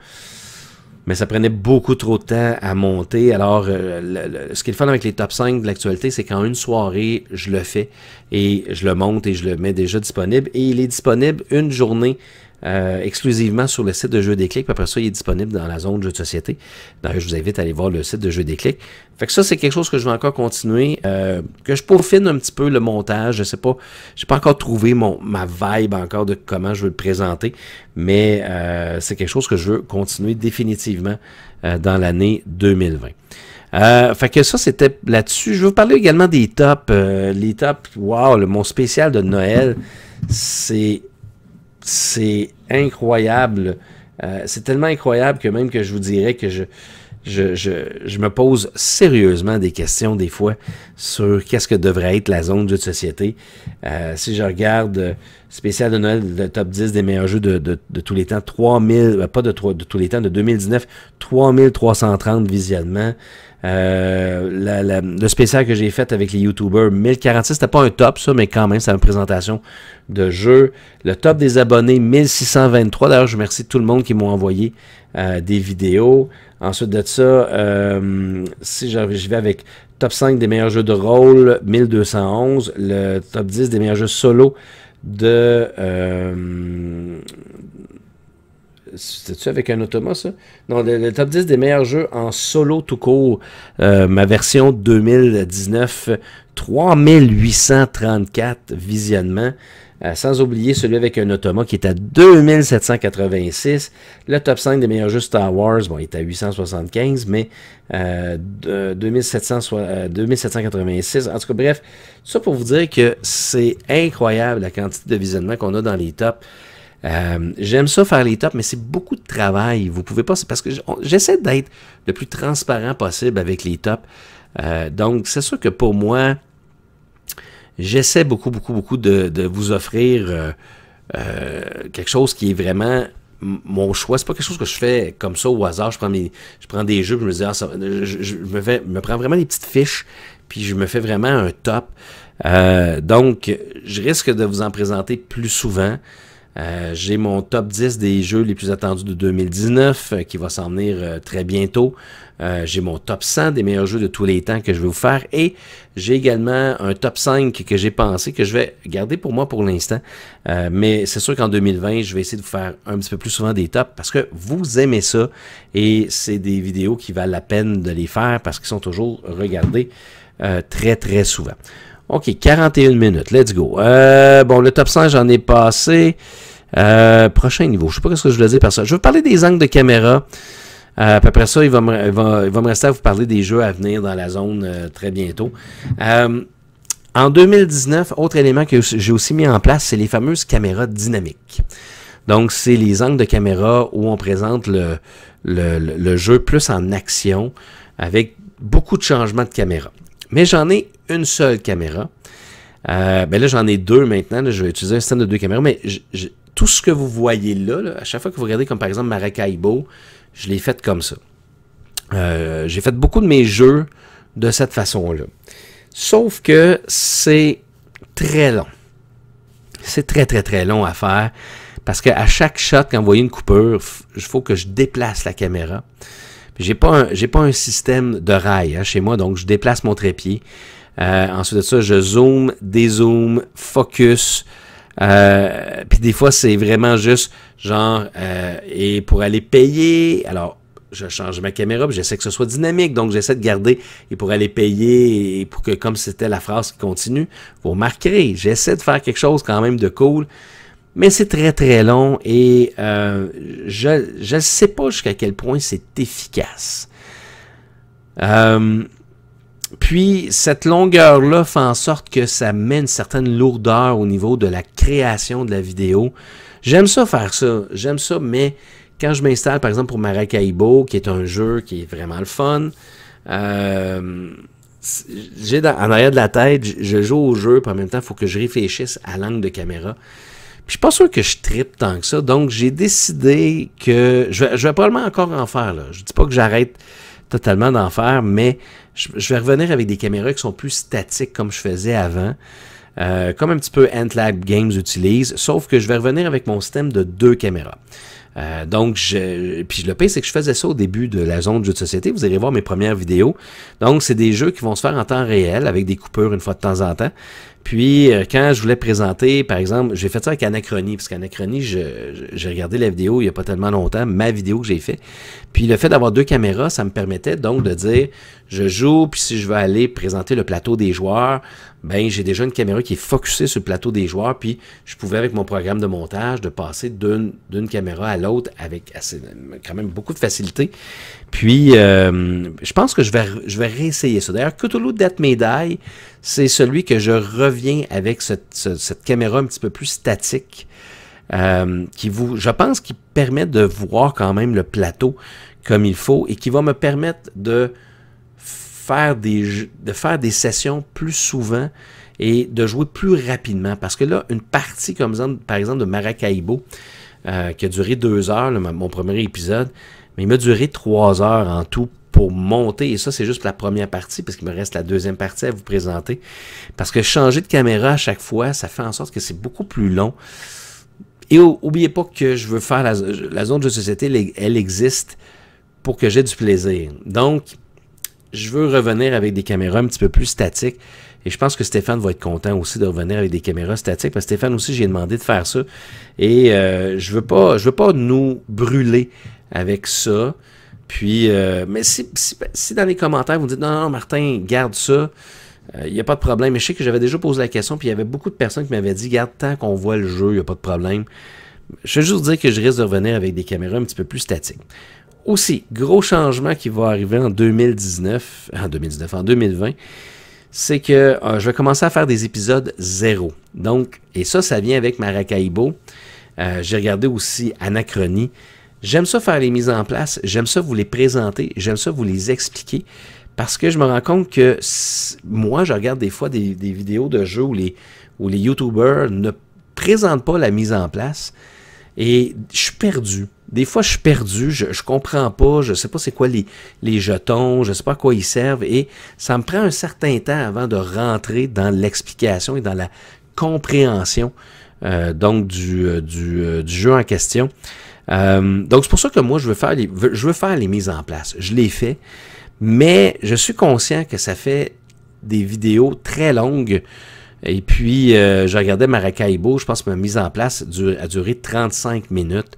Mais ça prenait beaucoup trop de temps à monter. Alors, euh, ce qu'il est avec les top 5 de l'actualité, c'est qu'en une soirée, je le fais et je le monte et je le mets déjà disponible. Et il est disponible une journée euh, exclusivement sur le site de Jeux des Puis après ça, il est disponible dans la zone Jeux de société. Donc, je vous invite à aller voir le site de Jeux clics Fait que ça, c'est quelque chose que je vais encore continuer, euh, que je pourfine un petit peu le montage. Je sais pas, j'ai pas encore trouvé mon ma vibe encore de comment je veux le présenter, mais euh, c'est quelque chose que je veux continuer définitivement dans l'année 2020. Euh, fait que ça, c'était là-dessus. Je veux vous parler également des tops. les tops, wow, le, mon spécial de Noël, c'est c'est incroyable. Euh, c'est tellement incroyable que même que je vous dirais que je, je, je, je me pose sérieusement des questions des fois sur qu'est-ce que devrait être la zone de société. Euh, si je regarde euh, spécial de Noël, le top 10 des meilleurs jeux de, de, de tous les temps, 3000, pas de, de tous les temps, de 2019, 3330 visuellement. Euh, le spécial que j'ai fait avec les YouTubers 1046, c'était pas un top ça, mais quand même, c'est une présentation de jeu. Le top des abonnés 1623. D'ailleurs, je remercie tout le monde qui m'ont envoyé euh, des vidéos. Ensuite de ça, euh, si j'y vais avec top 5 des meilleurs jeux de rôle 1211, le top 10 des meilleurs jeux solo de c'est tu avec un automa, ça? Non, le, top 10 des meilleurs jeux en solo tout court. Euh, ma version 2019, 3834 visionnements. Euh, sans oublier celui avec un automa qui est à 2786. Le top 5 des meilleurs jeux Star Wars, bon, il est à 875, mais 2786. Euh, en tout cas, bref, ça pour vous dire que c'est incroyable la quantité de visionnements qu'on a dans les tops. Euh, j'aime ça faire les tops, mais c'est beaucoup de travail. Vous pouvez pas, c'est parce que j'essaie d'être le plus transparent possible avec les tops. Euh, donc, c'est sûr que pour moi, j'essaie beaucoup, beaucoup, beaucoup de, vous offrir euh, quelque chose qui est vraiment mon choix. C'est pas quelque chose que je fais comme ça au hasard. Je prends, des jeux, je me dis, ah, je, me prends vraiment des petites fiches, puis je me fais vraiment un top. donc, je risque de vous en présenter plus souvent. Euh, j'ai mon top 10 des jeux les plus attendus de 2019 euh, qui va s'en venir euh, très bientôt. j'ai mon top 100 des meilleurs jeux de tous les temps que je vais vous faire et j'ai également un top 5 que j'ai pensé que je vais garder pour moi pour l'instant. mais c'est sûr qu'en 2020, je vais essayer de vous faire un petit peu plus souvent des tops parce que vous aimez ça et c'est des vidéos qui valent la peine de les faire parce qu'ils sont toujours regardés très très souvent. OK, 41 minutes. Let's go. Euh, bon, le top 100, j'en ai passé. Euh, prochain niveau. Je sais pas ce que je voulais dire par ça. Je vais parler des angles de caméra. Euh, après ça, il va, me, rester à vous parler des jeux à venir dans la zone très bientôt. en 2019, autre élément que j'ai aussi mis en place, c'est les fameuses caméras dynamiques. Donc, c'est les angles de caméra où on présente le jeu plus en action avec beaucoup de changements de caméra. Mais j'en ai une seule caméra. Euh, ben là, j'en ai deux maintenant. je vais utiliser un stand de deux caméras. Mais tout ce que vous voyez là, à chaque fois que vous regardez, comme par exemple Maracaibo, je l'ai fait comme ça. Euh, j'ai fait beaucoup de mes jeux de cette façon-là. Sauf que c'est très long. C'est très, très, très long à faire. Parce qu'à chaque shot, quand vous voyez une coupure, il faut que je déplace la caméra. J'ai pas j'ai pas un système de rail hein, chez moi, donc je déplace mon trépied. Euh, ensuite de ça, je zoome, dézoome, focus. Euh, puis des fois, c'est vraiment juste genre euh, et pour aller payer, alors je change ma caméra, puis j'essaie que ce soit dynamique, donc j'essaie de garder et pour aller payer et pour que comme c'était la phrase qui continue, vous remarquerez, j'essaie de faire quelque chose quand même de cool. Mais c'est très très long et euh, je ne sais pas jusqu'à quel point c'est efficace. Euh, puis cette longueur-là fait en sorte que ça met une certaine lourdeur au niveau de la création de la vidéo. J'aime ça faire ça, j'aime ça, mais quand je m'installe par exemple pour Maracaibo, qui est un jeu qui est vraiment le fun, euh, j'ai en arrière de la tête, je joue au jeu, puis en même temps, il faut que je réfléchisse à l'angle de caméra je suis pas sûr que je tripe tant que ça. Donc, j'ai décidé que je vais, je vais, probablement encore en faire. Là. Je dis pas que j'arrête totalement d'en faire, mais je, vais revenir avec des caméras qui sont plus statiques comme je faisais avant. Euh, comme un petit peu Antlab Games utilise, sauf que je vais revenir avec mon système de deux caméras. Euh, donc, je, puis le pire, c'est que je faisais ça au début de la zone de jeu de société. Vous irez voir mes premières vidéos. Donc, c'est des jeux qui vont se faire en temps réel avec des coupures une fois de temps en temps. Puis, euh, quand je voulais présenter, par exemple, j'ai fait ça avec Anachronie, parce qu'Anachronie, j'ai regardé la vidéo il n'y a pas tellement longtemps, ma vidéo que j'ai fait. Puis, le fait d'avoir deux caméras, ça me permettait donc de dire, je joue, puis si je veux aller présenter le plateau des joueurs, ben j'ai déjà une caméra qui est focusée sur le plateau des joueurs, puis je pouvais, avec mon programme de montage, de passer d'une caméra à l'autre avec assez, quand même beaucoup de facilité. Puis, euh, je pense que je vais, je vais réessayer ça. D'ailleurs, Cthulhu Death médaille c'est celui que je reviens avec cette caméra un petit peu plus statique. Euh, qui vous, je pense, qu'il permet de voir quand même le plateau comme il faut et qui va me permettre de faire des, de faire des sessions plus souvent et de jouer plus rapidement. Parce que là, une partie comme par exemple de Maracaibo, euh, qui a duré deux heures, mon premier épisode, mais il m'a duré trois heures en tout monter. Et ça, c'est juste la première partie, parce qu'il me reste la deuxième partie à vous présenter. Parce que changer de caméra à chaque fois, ça fait en sorte que c'est beaucoup plus long. Et oubliez pas que je veux faire la, zone de société, elle existe pour que j'ai du plaisir. Donc, je veux revenir avec des caméras un petit peu plus statiques. Et je pense que Stéphane va être content aussi de revenir avec des caméras statiques. Parce que Stéphane aussi, j'ai demandé de faire ça. Et euh, je veux pas, je veux pas nous brûler avec ça. Puis, euh, mais si, dans les commentaires, vous dites non, non, Martin, garde ça, il euh, n'y a pas de problème. Mais je sais que j'avais déjà posé la question, puis il y avait beaucoup de personnes qui m'avaient dit garde tant qu'on voit le jeu, il n'y a pas de problème. Je veux juste dire que je risque de revenir avec des caméras un petit peu plus statiques. Aussi, gros changement qui va arriver en 2019, en 2019, en 2020 c'est que euh, je vais commencer à faire des épisodes zéro. Donc, et ça, ça vient avec Maracaibo. J'ai regardé aussi Anachronie. J'aime ça faire les mises en place, j'aime ça vous les présenter, j'aime ça vous les expliquer parce que je me rends compte que moi, je regarde des fois des, vidéos de jeux où les, où les YouTubers ne présentent pas la mise en place et je suis perdu. Des fois, je suis perdu, je, ne comprends pas, je sais pas c'est quoi les, les jetons, je sais pas à quoi ils servent et ça me prend un certain temps avant de rentrer dans l'explication et dans la compréhension euh, donc du, euh, du, euh, du, jeu en question. Euh, donc, c'est pour ça que moi, je veux, faire les, je veux faire les mises en place. Je les fais, mais je suis conscient que ça fait des vidéos très longues. Et puis, euh, je regardais Maracaibo, je pense que ma mise en place a duré 35 minutes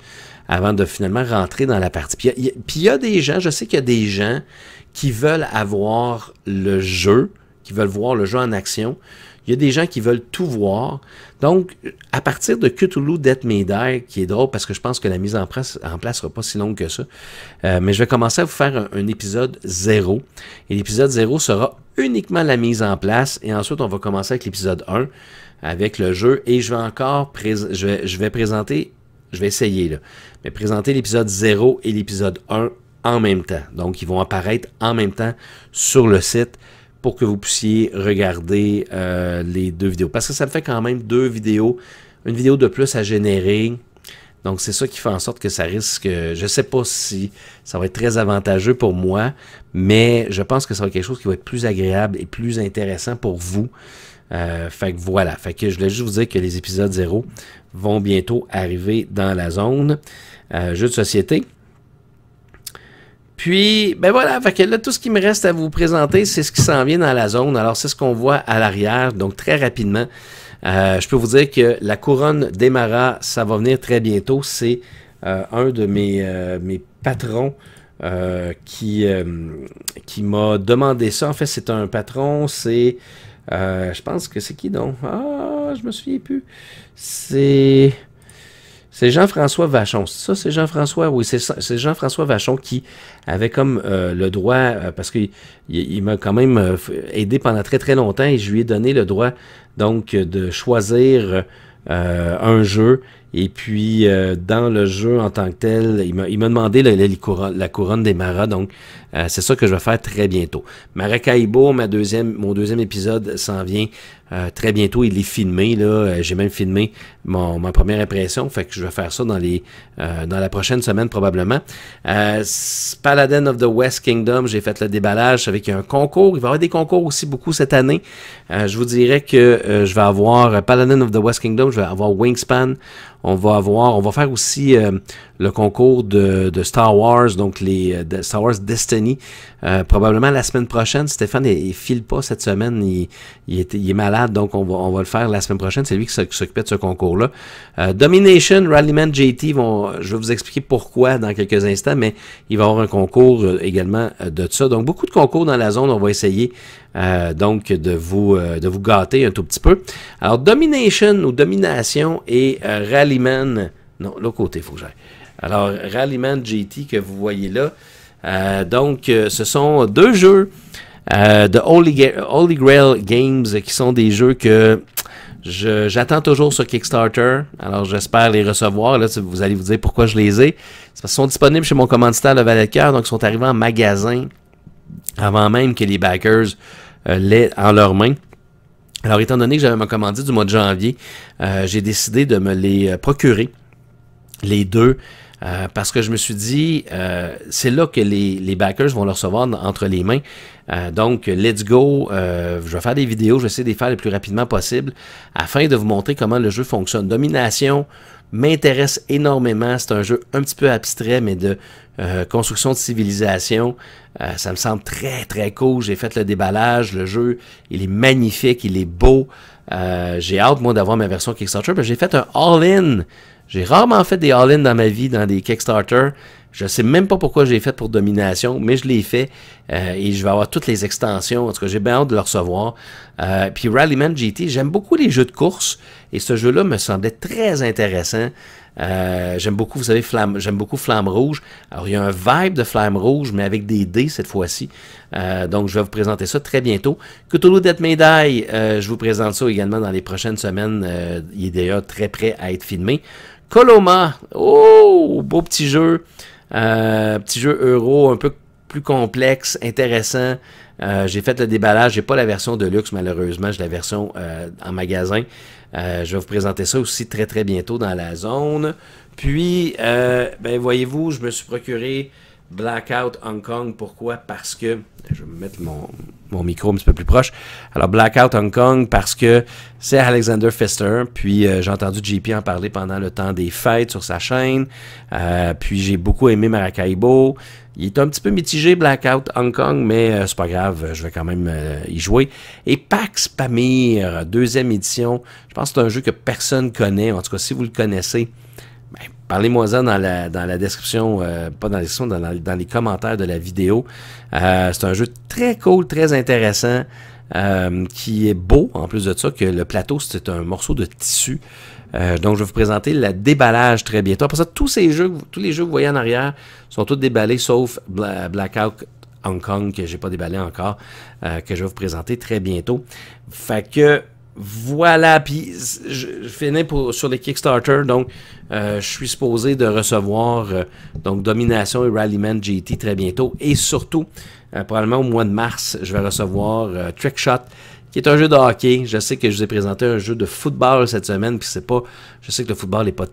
avant de finalement rentrer dans la partie. Puis il y, a des gens, je sais qu'il y a des gens qui veulent avoir le jeu, qui veulent voir le jeu en action, il y a des gens qui veulent tout voir. Donc, à partir de Cthulhu Death Die, qui est drôle parce que je pense que la mise en place en sera pas si longue que ça, euh, mais je vais commencer à vous faire un, épisode zéro. Et l'épisode zéro sera uniquement la mise en place. Et ensuite, on va commencer avec l'épisode 1, avec le jeu. Et je vais encore je vais, je vais présenter, je vais essayer là, mais présenter l'épisode 0 et l'épisode 1 en même temps. Donc, ils vont apparaître en même temps sur le site pour que vous puissiez regarder euh, les deux vidéos. Parce que ça me fait quand même deux vidéos, une vidéo de plus à générer. Donc c'est ça qui fait en sorte que ça risque, je sais pas si ça va être très avantageux pour moi, mais je pense que ça va être quelque chose qui va être plus agréable et plus intéressant pour vous. Euh, fait que voilà, fait que je voulais juste vous dire que les épisodes zéro vont bientôt arriver dans la zone. Euh, jeu de société, puis, ben voilà, fait que là, tout ce qui me reste à vous présenter, c'est ce qui s'en vient dans la zone. Alors, c'est ce qu'on voit à l'arrière, donc très rapidement. Euh, je peux vous dire que la couronne d'Emara, ça va venir très bientôt. C'est euh, un de mes, euh, mes patrons qui, qui m'a demandé ça. En fait, c'est un patron, c'est... je pense que c'est qui donc? Ah, je me souviens plus. C'est... C'est Jean-François Vachon. Ça, c'est Jean-François. Oui, c'est Jean-François Vachon qui avait comme euh, le droit, euh, parce qu'il il, m'a quand même euh, aidé pendant très très longtemps et je lui ai donné le droit donc de choisir un jeu. Et puis dans le jeu en tant que tel, il m'a, il demandé la couronne des Maras. Donc c'est ça que je vais faire très bientôt. Maracaibo, ma deuxième, mon deuxième épisode s'en vient euh, très bientôt, il est filmé. Là, euh, j'ai même filmé ma première impression. Fait que je vais faire ça dans les euh, dans la prochaine semaine probablement. Paladin of the West Kingdom, j'ai fait le déballage avec un concours. Il va y avoir des concours aussi beaucoup cette année. je vous dirais que je vais avoir Paladin of the West Kingdom, je vais avoir Wingspan. On va avoir, on va faire aussi euh, le concours de, Star Wars, donc les euh, Star Wars Destiny, euh, probablement la semaine prochaine. Stéphane, il, file pas cette semaine, il, il, est, malade, donc on va, le faire la semaine prochaine. C'est lui qui s'occupait de ce concours-là. Domination, Rallyman, JT, vont, je vais vous expliquer pourquoi dans quelques instants, mais il va y avoir un concours également de ça. Donc beaucoup de concours dans la zone, on va essayer euh, donc, de vous, euh, de vous gâter un tout petit peu. Alors, Domination ou Domination et euh, Rallyman. Non, l'autre côté, il faut que j'aille. Alors, Rallyman GT que vous voyez là. donc, ce sont deux jeux de Holy, Grail Games qui sont des jeux que j'attends toujours sur Kickstarter. Alors, j'espère les recevoir. Là, vous allez vous dire pourquoi je les ai. Ils sont disponibles chez mon commanditaire, le Valet de Cœur. Donc, ils sont arrivés en magasin avant même que les backers euh, en leurs mains. Alors, étant donné que j'avais ma commandite du mois de janvier, euh, j'ai décidé de me les euh, procurer, les deux, parce que je me suis dit, c'est là que les, les, backers vont le recevoir entre les mains. donc, let's go. je vais faire des vidéos, je vais essayer de les faire le plus rapidement possible afin de vous montrer comment le jeu fonctionne. Domination m'intéresse énormément. C'est un jeu un petit peu abstrait, mais de euh, construction de civilisation. Euh, ça me semble très, très cool. J'ai fait le déballage, le jeu. Il est magnifique, il est beau. Euh, j'ai hâte, moi, d'avoir ma version Kickstarter. J'ai fait un all-in. J'ai rarement fait des all-in dans ma vie, dans des Kickstarter. Je sais même pas pourquoi j'ai fait pour Domination, mais je l'ai fait et je vais avoir toutes les extensions. En tout cas, j'ai bien hâte de le recevoir. puis Rallyman GT, j'aime beaucoup les jeux de course et ce jeu-là me semblait très intéressant. Euh, j'aime beaucoup, vous savez, flamme, j'aime beaucoup Flamme Rouge. Alors, il y a un vibe de Flamme Rouge, mais avec des dés cette fois-ci. Euh, donc, je vais vous présenter ça très bientôt. Cthulhu Death Medaille, euh, je vous présente ça également dans les prochaines semaines. il est d'ailleurs très prêt à être filmé. Coloma, oh, beau petit jeu. petit jeu euro, un peu plus complexe, intéressant. Euh, j'ai fait le déballage, j'ai pas la version de luxe malheureusement, j'ai la version euh, en magasin. Euh, je vais vous présenter ça aussi très très bientôt dans la zone. Puis, ben voyez-vous, je me suis procuré Blackout Hong Kong. Pourquoi? Parce que. Je vais mettre mon, micro un petit peu plus proche. Alors, Blackout Hong Kong, parce que c'est Alexander Fester. Puis, euh, j'ai entendu JP en parler pendant le temps des fêtes sur sa chaîne. Euh, puis, j'ai beaucoup aimé Maracaibo. Il est un petit peu mitigé, Blackout Hong Kong, mais euh, c'est pas grave, je vais quand même y jouer. Et Pax Pamir, deuxième édition. Je pense que c'est un jeu que personne connaît. En tout cas, si vous le connaissez, parlez moi ça dans la, dans la description, euh, pas dans la description, dans, les commentaires de la vidéo. Euh, c'est un jeu très cool, très intéressant, euh, qui est beau, en plus de ça, que le plateau, c'est un morceau de tissu. donc, je vais vous présenter le déballage très bientôt. Après ça, tous ces jeux, tous les jeux que vous voyez en arrière sont tous déballés, sauf Blackout Hong Kong, que j'ai pas déballé encore, que je vais vous présenter très bientôt. Fait que voilà, puis je, finis pour, sur les Kickstarter, donc euh, je suis supposé de recevoir euh, donc Domination et Rallyman GT très bientôt, et surtout, euh, probablement au mois de mars, je vais recevoir Trickshot, qui est un jeu de hockey. Je sais que je vous ai présenté un jeu de football cette semaine, puis c'est pas, je sais que le football n'est pas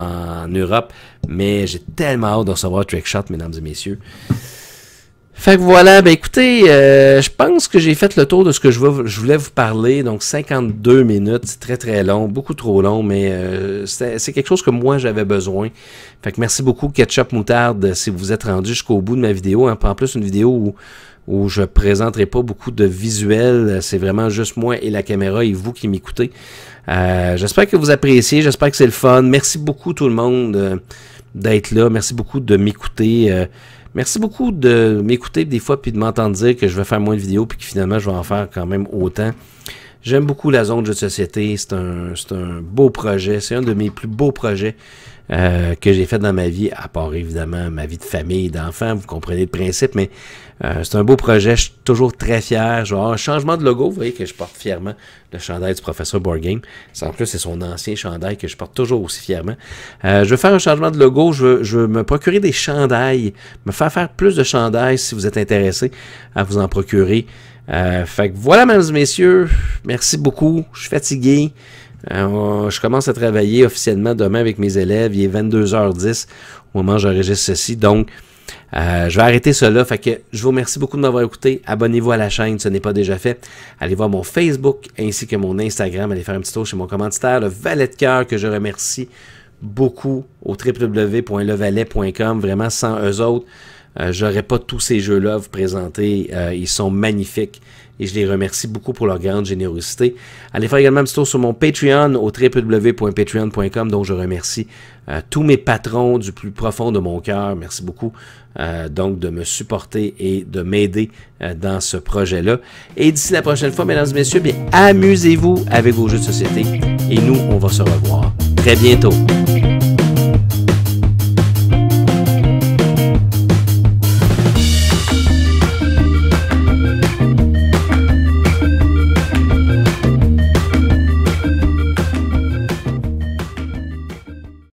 en Europe, mais j'ai tellement hâte de recevoir Trickshot, mesdames et messieurs. Fait que voilà, ben écoutez, euh, je pense que j'ai fait le tour de ce que je, voulais vous parler. Donc 52 minutes, c'est très très long, beaucoup trop long, mais euh, c'est quelque chose que moi j'avais besoin. Fait que merci beaucoup Ketchup Moutarde si vous êtes rendu jusqu'au bout de ma vidéo. Hein. En plus, une vidéo où, où je présenterai pas beaucoup de visuels. C'est vraiment juste moi et la caméra et vous qui m'écoutez. Euh, j'espère que vous appréciez, j'espère que c'est le fun. Merci beaucoup tout le monde d'être là. Merci beaucoup de m'écouter. Merci beaucoup de m'écouter des fois puis de m'entendre dire que je vais faire moins de vidéos puis que finalement je vais en faire quand même autant. J'aime beaucoup la zone de société. C'est un, un beau projet. C'est un de mes plus beaux projets euh, que j'ai fait dans ma vie, à part évidemment ma vie de famille, d'enfant, vous comprenez le principe, mais euh, c'est un beau projet, je suis toujours très fier. Je vais avoir un changement de logo, vous voyez que je porte fièrement le chandail du professeur Borgame. En plus, c'est son ancien chandail que je porte toujours aussi fièrement. Euh, je veux faire un changement de logo, je veux, me procurer des chandails, me faire faire plus de chandails si vous êtes intéressé à vous en procurer. fait que voilà, mesdames et messieurs, merci beaucoup. Je suis fatigué. Euh, je commence à travailler officiellement demain avec mes élèves. Il est 22h10 au moment où j'enregistre ceci. Donc, euh, je vais arrêter cela. Fait que je vous remercie beaucoup de m'avoir écouté. Abonnez-vous à la chaîne, ce n'est pas déjà fait. Allez voir mon Facebook ainsi que mon Instagram. Allez faire un petit tour chez mon commentaire, le valet de cœur que je remercie beaucoup au www.levalet.com. Vraiment, sans eux autres, je euh, j'aurais pas tous ces jeux-là à vous présenter. ils sont magnifiques et je les remercie beaucoup pour leur grande générosité. Allez faire également un petit tour sur mon Patreon au www.patreon.com dont je remercie euh, tous mes patrons du plus profond de mon cœur. Merci beaucoup euh, donc de me supporter et de m'aider euh, dans ce projet-là. Et d'ici la prochaine fois, mesdames et messieurs, bien amusez-vous avec vos jeux de société et nous, on va se revoir très bientôt.